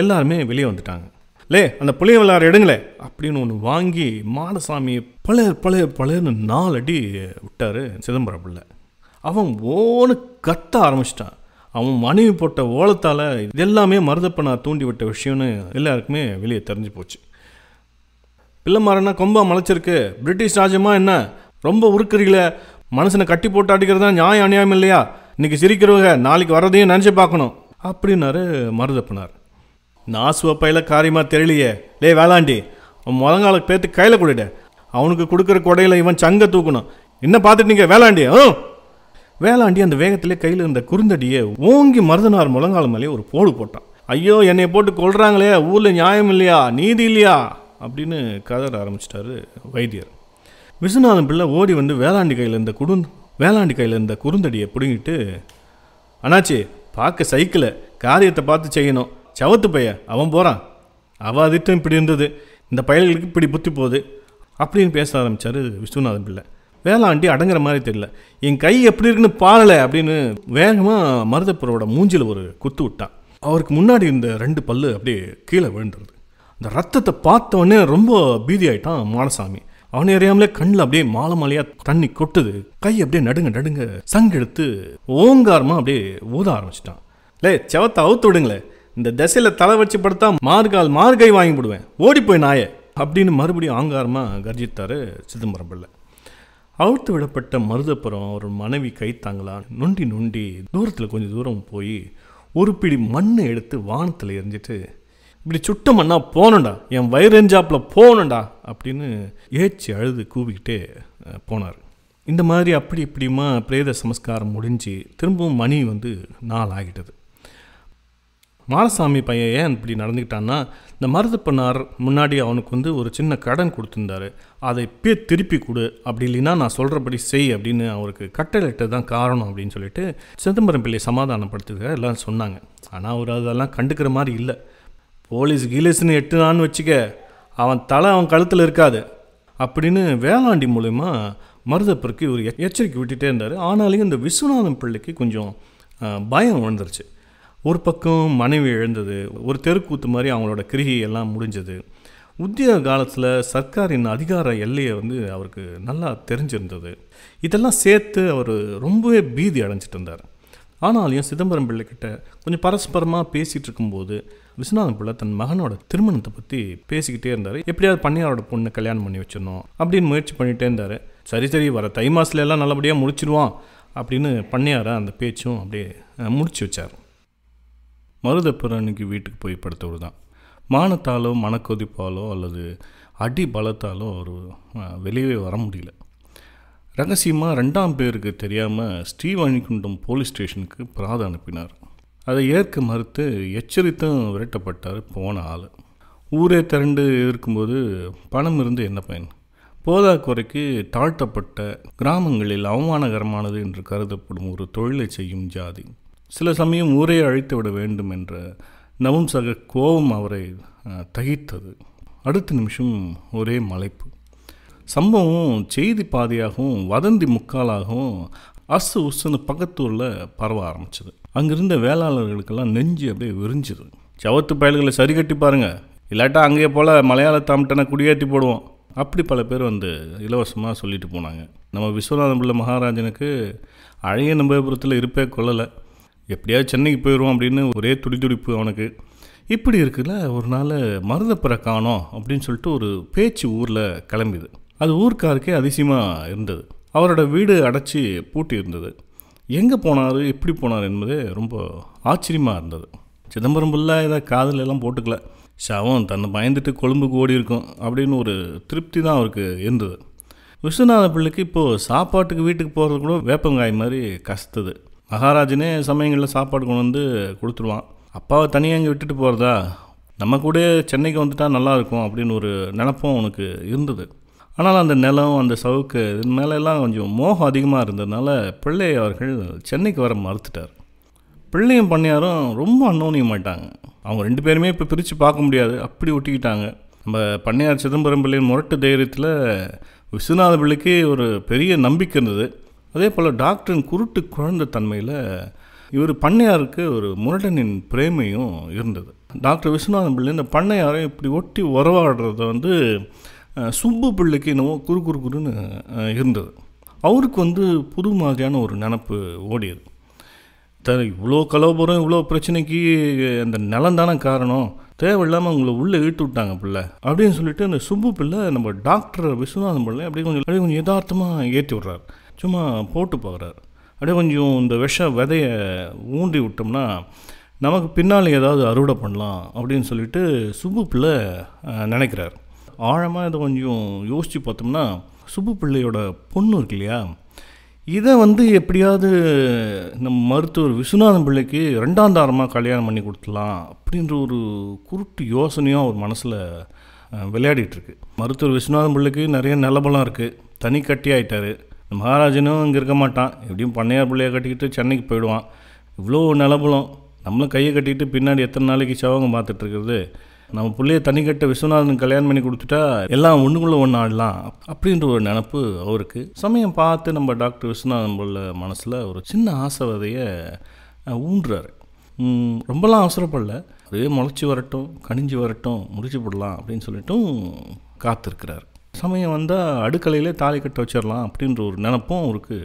எல்லாருமே வெளியே வந்துட்டாங்க லே அந்த புளிய விளையாட எடுங்களே அப்படின்னு ஒன்று வாங்கி மாடசாமி பழைய பழைய பழையன்னு நாலடி விட்டார் சிதம்பரம் பிள்ளை அவன் ஓனு கத்த ஆரம்பிச்சிட்டான் அவன் மனைவி போட்ட ஓலத்தால் இதெல்லாமே மருதப்ப நான் தூண்டி விட்ட விஷயம்னு எல்லாருக்குமே வெளியே தெரிஞ்சு போச்சு இல்லை மாறனா கொம்பா மலைச்சிருக்கு பிரிட்டிஷ் ராஜமா என்ன ரொம்ப உருக்குறீங்களே மனசனை கட்டி போட்டு அடிக்கிறது தான் நியாயம் அநியாயம் இல்லையா இன்னைக்கு சிரிக்கிறவங்க நாளைக்கு வர்றதையும் நினச்சி பார்க்கணும் அப்படின்னாரு மருதப்பனார் நாசுவப்பையில் காரியமாக தெரியலையே லே வேளாண்டி அவன் முழங்கால பேத்து கையில் கொடிட அவனுக்கு கொடுக்குற கொடையில் இவன் சங்க தூக்கணும் என்ன பார்த்துட்டீங்க வேளாண்டி ஆ வேளாண்டி அந்த வேகத்திலே கையில் இருந்த குறுந்தடியே ஓங்கி மருதனார் முழங்கால மேலே ஒரு போடு போட்டான் ஐயோ என்னை போட்டு கொள்றாங்களே ஊரில் நியாயம் இல்லையா நீதி இல்லையா அப்படின்னு கதற ஆரம்பிச்சிட்டாரு வைத்தியர் விஸ்வநாதன் பிள்ளை ஓடி வந்து வேளாண்டி கையில் இருந்த குடு வேளாண்டி கையில் இருந்த குறுந்தடியை பிடுங்கிட்டு அண்ணாச்சி பார்க்க சைக்கிளை காரியத்தை பார்த்து செய்யணும் சவத்து பைய அவன் போகிறான் அவள் திட்டம் இப்படி இருந்தது இந்த பயல்களுக்கு இப்படி புத்தி போகுது அப்படின்னு பேச ஆரம்பித்தார் விஸ்வநாதன் பிள்ளை வேளாண்டி அடங்குற மாதிரி தெரியல என் கை எப்படி இருக்குன்னு பாரலை அப்படின்னு வேகமாக மருதப்பரோட மூஞ்சில் ஒரு குத்து விட்டான் அவருக்கு முன்னாடி இருந்த ரெண்டு பல்லு அப்படியே கீழே விழுந்துருது இந்த ரத்தத்தை பார்த்தவொடனே ரொம்ப பீதி ஆயிட்டான் மாடசாமி அவனை அறியாமலே கண்ணில் அப்படியே மாலை மாலையாக தண்ணி கொட்டுது கை அப்படியே நடுங்க நடுங்க சங்கெடுத்து ஓங்காரமாக அப்படியே ஊத ஆரம்பிச்சிட்டான் லே செவத்தை அவுத்து விடுங்களேன் இந்த திசையில் தலை வச்சு படுத்தா மார்கால் மார்கை வாங்கி விடுவேன் ஓடி போய் நாயே அப்படின்னு மறுபடியும் ஆங்காரமாக கர்ஜித்தார் சிதம்பரம் பிள்ளை அவுழ்த்து விடப்பட்ட மருதப்புறம் அவர் மனைவி கைத்தாங்களா நொண்டி நொண்டி தூரத்தில் கொஞ்சம் தூரம் போய் ஒரு பிடி மண்ணை எடுத்து வானத்தில் எரிஞ்சிட்டு இப்படி சுட்டு மண்ணா போனண்டா என் வயிறெஞ்சாப்பில் போகணுண்டா அப்படின்னு ஏச்சி அழுது கூவிக்கிட்டே போனார் இந்த மாதிரி அப்படி இப்படிமா பிரேத சமஸ்காரம் முடிஞ்சு திரும்பவும் மணி வந்து நாள் ஆகிட்டது மாரசாமி பையன் ஏன் இப்படி நடந்துக்கிட்டான்னா இந்த மருதப்பனார் முன்னாடி அவனுக்கு வந்து ஒரு சின்ன கடன் கொடுத்துருந்தாரு அதை இப்பயே திருப்பி கொடு அப்படி இல்லைன்னா நான் சொல்கிறபடி செய் அப்படின்னு அவருக்கு கட்டளைட்டு தான் காரணம் அப்படின்னு சொல்லிட்டு சிதம்பரம் பிள்ளை சமாதானப்படுத்துகிற எல்லாம் சொன்னாங்க ஆனால் அவர் அதெல்லாம் கண்டுக்கிற மாதிரி இல்லை போலீஸ் கீலீஸ்னு எட்டுனான்னு வச்சுக்க அவன் தலை அவன் கழுத்தில் இருக்காது அப்படின்னு வேளாண்டி மூலயமா மருதப்பருக்கு ஒரு எச்சரிக்கை விட்டுட்டே இருந்தார் ஆனாலும் இந்த விஸ்வநாதன் பிள்ளைக்கு கொஞ்சம் பயம் உணர்ந்துருச்சு ஒரு பக்கம் மனைவி இழந்தது ஒரு தெருக்கூத்து மாதிரி அவங்களோட கிரிகை எல்லாம் முடிஞ்சது உத்தியோக காலத்தில் சர்க்காரின் அதிகார எல்லையை வந்து அவருக்கு நல்லா தெரிஞ்சிருந்தது இதெல்லாம் சேர்த்து அவர் ரொம்பவே பீதி அடைஞ்சிட்டு இருந்தார் ஆனாலையும் சிதம்பரம் பிள்ளைக்கிட்ட கொஞ்சம் பரஸ்பரமாக பேசிகிட்டு இருக்கும்போது விஸ்வநாதன் பிள்ளை தன் மகனோட திருமணத்தை பற்றி பேசிக்கிட்டே இருந்தார் எப்படியாவது பண்ணியாரோட பொண்ணை கல்யாணம் பண்ணி வச்சிடணும் அப்படின்னு முயற்சி பண்ணிகிட்டே இருந்தார் சரி சரி வர தை மாதத்துல எல்லாம் நல்லபடியாக முடிச்சிடுவான் அப்படின்னு பண்ணியார அந்த பேச்சும் அப்படியே முடிச்சு வச்சார் மருதப்புறனுக்கு வீட்டுக்கு போய் படுத்தவர் தான் மானத்தாலோ மனக்கொதிப்பாலோ அல்லது அடி பலத்தாலோ அவர் வெளியே வர முடியல ரகசியமாக ரெண்டாம் பேருக்கு தெரியாமல் ஸ்ரீவாணிக்குண்டம் போலீஸ் ஸ்டேஷனுக்கு பிராத அனுப்பினார் அதை ஏற்க மறுத்து எச்சரித்தும் விரட்டப்பட்டார் போன ஆள் ஊரே திரண்டு இருக்கும்போது பணம் இருந்து என்ன பயன் போதாக்குறைக்கு தாழ்த்தப்பட்ட கிராமங்களில் அவமானகரமானது என்று கருதப்படும் ஒரு தொழிலை செய்யும் ஜாதி சில சமயம் ஊரே அழைத்து விட வேண்டும் என்ற நவும் சக கோபம் அவரை தகித்தது அடுத்த நிமிஷம் ஒரே மலைப்பு சம்பவம் செய்தி பாதையாகவும் வதந்தி முக்காலாகவும் அசு உசுன்னு பக்கத்தூரில் பரவ ஆரம்பிச்சது அங்கிருந்த வேளாளர்களுக்கெல்லாம் நெஞ்சு அப்படியே விரிஞ்சிது சவத்து பயல்களை சரி கட்டி பாருங்கள் இல்லாட்டா அங்கேயே போல் மலையாள தாமட்டனை குடியேற்றி போடுவோம் அப்படி பல பேர் வந்து இலவசமாக சொல்லிட்டு போனாங்க நம்ம விஸ்வநாதம் பிள்ளை மகாராஜனுக்கு அழகிய நம்பபுரத்தில் இருப்பே கொள்ளலை எப்படியாவது சென்னைக்கு போயிடுவோம் அப்படின்னு ஒரே துடி துடிப்பு அவனுக்கு இப்படி இருக்குல்ல ஒரு நாள் மருதப்பெற காணோம் அப்படின்னு சொல்லிட்டு ஒரு பேச்சு ஊரில் கிளம்பிது அது ஊர்க்காருக்கே அதிசயமாக இருந்தது அவரோட வீடு அடைச்சி பூட்டி இருந்தது எங்கே போனார் எப்படி போனார் என்பது ரொம்ப ஆச்சரியமாக இருந்தது சிதம்பரம் பிள்ளை ஏதோ காதல் எல்லாம் போட்டுக்கல சவம் தன்னை பயந்துட்டு கொழும்புக்கு ஓடி இருக்கும் அப்படின்னு ஒரு திருப்தி தான் அவருக்கு இருந்தது விஸ்வநாத பிள்ளைக்கு இப்போது சாப்பாட்டுக்கு வீட்டுக்கு போகிறது கூட வேப்பங்காய் மாதிரி கசத்துது மகாராஜனே சமயங்களில் சாப்பாடு கொண்டு வந்து கொடுத்துருவான் அப்பாவை தனியாக இங்கே விட்டுட்டு போகிறதா நம்ம கூட சென்னைக்கு வந்துட்டால் நல்லாயிருக்கும் அப்படின்னு ஒரு நினப்பும் அவனுக்கு இருந்தது ஆனால் அந்த நிலம் அந்த சவுக்கு இது மேலெல்லாம் கொஞ்சம் மோகம் அதிகமாக இருந்ததுனால பிள்ளை அவர்கள் சென்னைக்கு வர மறுத்துட்டார் பிள்ளையும் பண்ணியாரும் ரொம்ப அன்னோனிய மாட்டாங்க அவங்க ரெண்டு பேருமே இப்போ பிரித்து பார்க்க முடியாது அப்படி ஒட்டிக்கிட்டாங்க நம்ம பண்ணையார் சிதம்பரம் பிள்ளையின் முரட்டு தைரியத்தில் விஸ்வநாத பிள்ளைக்கு ஒரு பெரிய நம்பிக்கை இருந்தது அதே போல் டாக்டரின் குருட்டு குழந்த தன்மையில் இவர் பண்ணையாருக்கு ஒரு முரடனின் பிரேமையும் இருந்தது டாக்டர் விஸ்வநாதன் பிள்ளை இந்த பண்ணையாரை இப்படி ஒட்டி உறவாடுறத வந்து சுப்பு பிள்ளைக்கு என்னவோ குறு குறு குறுன்னு இருந்தது அவருக்கு வந்து புது மாதிரியான ஒரு நினப்பு ஓடியது த இவ்வளோ கலோபுரம் இவ்வளோ பிரச்சனைக்கு அந்த நிலம் தானே காரணம் தேவையில்லாமல் அவங்கள உள்ளே இழுத்து விட்டாங்க பிள்ளை அப்படின்னு சொல்லிட்டு அந்த சும்பு பிள்ளை நம்ம டாக்டர் விஸ்வநாதன் பிள்ளை அப்படியே கொஞ்சம் அப்படியே கொஞ்சம் யதார்த்தமாக ஏற்றி விட்றாரு சும்மா போட்டு போகிறார் அப்படியே கொஞ்சம் இந்த விஷ விதையை ஊண்டி விட்டோம்னா நமக்கு பின்னால் ஏதாவது அறுவடை பண்ணலாம் அப்படின்னு சொல்லிட்டு சுப்பு பிள்ளை நினைக்கிறார் ஆழமாக இதை கொஞ்சம் யோசித்து பார்த்தோம்னா சுப்பு பிள்ளையோட பொண்ணு இருக்கு இல்லையா இதை வந்து எப்படியாவது நம்ம மருத்துவர் விஸ்வநாதன் பிள்ளைக்கு ரெண்டாம் தாரமாக கல்யாணம் பண்ணி கொடுத்துலாம் அப்படின்ற ஒரு குருட்டு யோசனையும் அவர் மனசில் விளையாடிட்டுருக்கு மருத்துவர் விஸ்வநாதன் பிள்ளைக்கு நிறைய நிலபலம் இருக்குது தனி கட்டி ஆகிட்டார் மகாராஜனும் இங்கே இருக்க மாட்டான் எப்படியும் பண்ணையார் பிள்ளையை கட்டிக்கிட்டு சென்னைக்கு போயிடுவான் இவ்வளோ நிலபலம் நம்மளும் கையை கட்டிக்கிட்டு பின்னாடி எத்தனை நாளைக்கு சவங்க பார்த்துட்ருக்குறது நம்ம பிள்ளைய தனி கட்ட விஸ்வநாதன் கல்யாணம் பண்ணி கொடுத்துட்டா எல்லாம் ஒன்றுக்குள்ளே ஒன்று ஆடலாம் அப்படின்ற ஒரு நினப்பு அவருக்கு சமயம் பார்த்து நம்ம டாக்டர் விஸ்வநாதன் பிள்ளை மனசில் ஒரு சின்ன ஆசை விதையை ஊன்றுறாரு ரொம்பலாம் அவசரப்படல அதுவே முளைச்சி வரட்டும் கனிஞ்சு வரட்டும் முடிச்சு போடலாம் அப்படின்னு சொல்லிட்டும் காத்திருக்கிறார் சமயம் வந்தால் அடுக்கலையிலே தாலி கட்ட வச்சிடலாம் அப்படின்ற ஒரு நினப்பும் அவருக்கு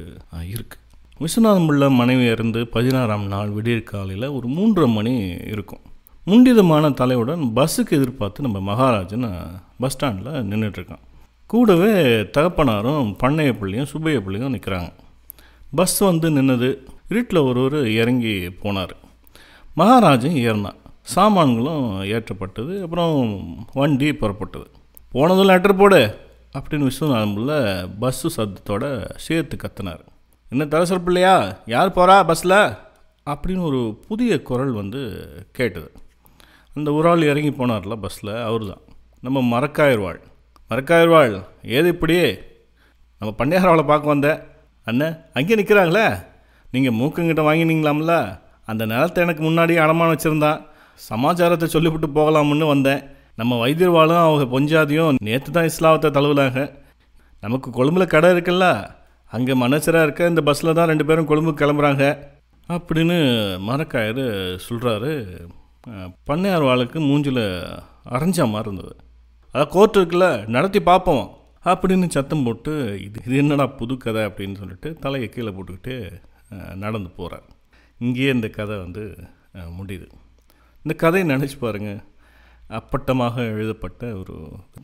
இருக்குது விஸ்வநாதம் பிள்ளை மனைவி இருந்து பதினாறாம் நாள் விடியற் காலையில் ஒரு மூன்றரை மணி இருக்கும் முண்டிதமான தலையுடன் பஸ்ஸுக்கு எதிர்பார்த்து நம்ம மகாராஜன் பஸ் ஸ்டாண்டில் நின்றுட்டுருக்கான் கூடவே தகப்பனாரும் பண்ணைய பிள்ளையும் சுப்பைய பிள்ளையும் நிற்கிறாங்க பஸ் வந்து நின்னது இருட்டில் ஒருவர் இறங்கி போனார் மகாராஜன் ஏறினான் சாமான்களும் ஏற்றப்பட்டது அப்புறம் வண்டி புறப்பட்டது போனதும் லெட்டர் போடு அப்படின்னு விஸ்வநாதம்பிள்ள பஸ்ஸு சத்தத்தோட சேர்த்து கத்தினார் என்ன தலைசர் பிள்ளையா யார் போகிறா பஸ்ஸில் அப்படின்னு ஒரு புதிய குரல் வந்து கேட்டது அந்த ஒரு ஆள் இறங்கி போனார்ல பஸ்ஸில் அவர் தான் நம்ம மரக்காயர்வாள் மரக்காயர்வாள் ஏது இப்படியே நம்ம பண்டையாரவளை பார்க்க வந்தேன் அண்ணன் அங்கே நிற்கிறாங்களே நீங்கள் மூக்குங்கிட்ட வாங்கினீங்களாம்ல அந்த நிலத்தை எனக்கு முன்னாடியே அடமானம் வச்சுருந்தான் சமாச்சாரத்தை சொல்லிவிட்டு போகலாம்னு வந்தேன் நம்ம வைத்தியர்வாளும் அவங்க பொஞ்சாதியும் நேற்று தான் இஸ்லாமத்தை தழுவலாங்க நமக்கு கொழும்புல கடை இருக்குல்ல அங்கே மனசராக இருக்க இந்த பஸ்ஸில் தான் ரெண்டு பேரும் கொழும்புக்கு கிளம்புறாங்க அப்படின்னு மரக்காயர் சொல்கிறாரு பண்ணையார் வாழ்க்கு மூஞ்சில் அரைஞ்ச மாதிரி இருந்தது அதான் கோர்ட் இருக்குல்ல நடத்தி பார்ப்போம் அப்படின்னு சத்தம் போட்டு இது இது என்னடா புது கதை அப்படின்னு சொல்லிட்டு தலையை கீழே போட்டுக்கிட்டு நடந்து போகிறார் இங்கேயே இந்த கதை வந்து முடியுது இந்த கதையை நினச்சி பாருங்கள் அப்பட்டமாக எழுதப்பட்ட ஒரு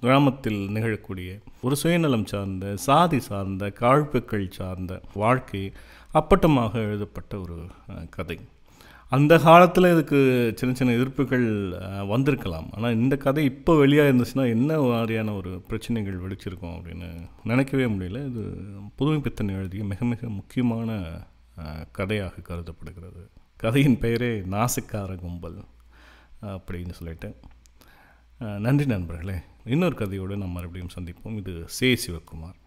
கிராமத்தில் நிகழக்கூடிய ஒரு சுயநலம் சார்ந்த சாதி சார்ந்த காழ்ப்புக்கள் சார்ந்த வாழ்க்கை அப்பட்டமாக எழுதப்பட்ட ஒரு கதை அந்த காலத்தில் இதுக்கு சின்ன சின்ன எதிர்ப்புகள் வந்திருக்கலாம் ஆனால் இந்த கதை இப்போ வெளியாக இருந்துச்சுன்னா என்ன மாதிரியான ஒரு பிரச்சனைகள் வெடிச்சிருக்கும் அப்படின்னு நினைக்கவே முடியல இது பித்தன் எழுதிய மிக மிக முக்கியமான கதையாக கருதப்படுகிறது கதையின் பெயரே நாசுக்கார கும்பல் அப்படின்னு சொல்லிட்டு நன்றி நண்பர்களே இன்னொரு கதையோடு நாம் மறுபடியும் சந்திப்போம் இது சே சிவகுமார்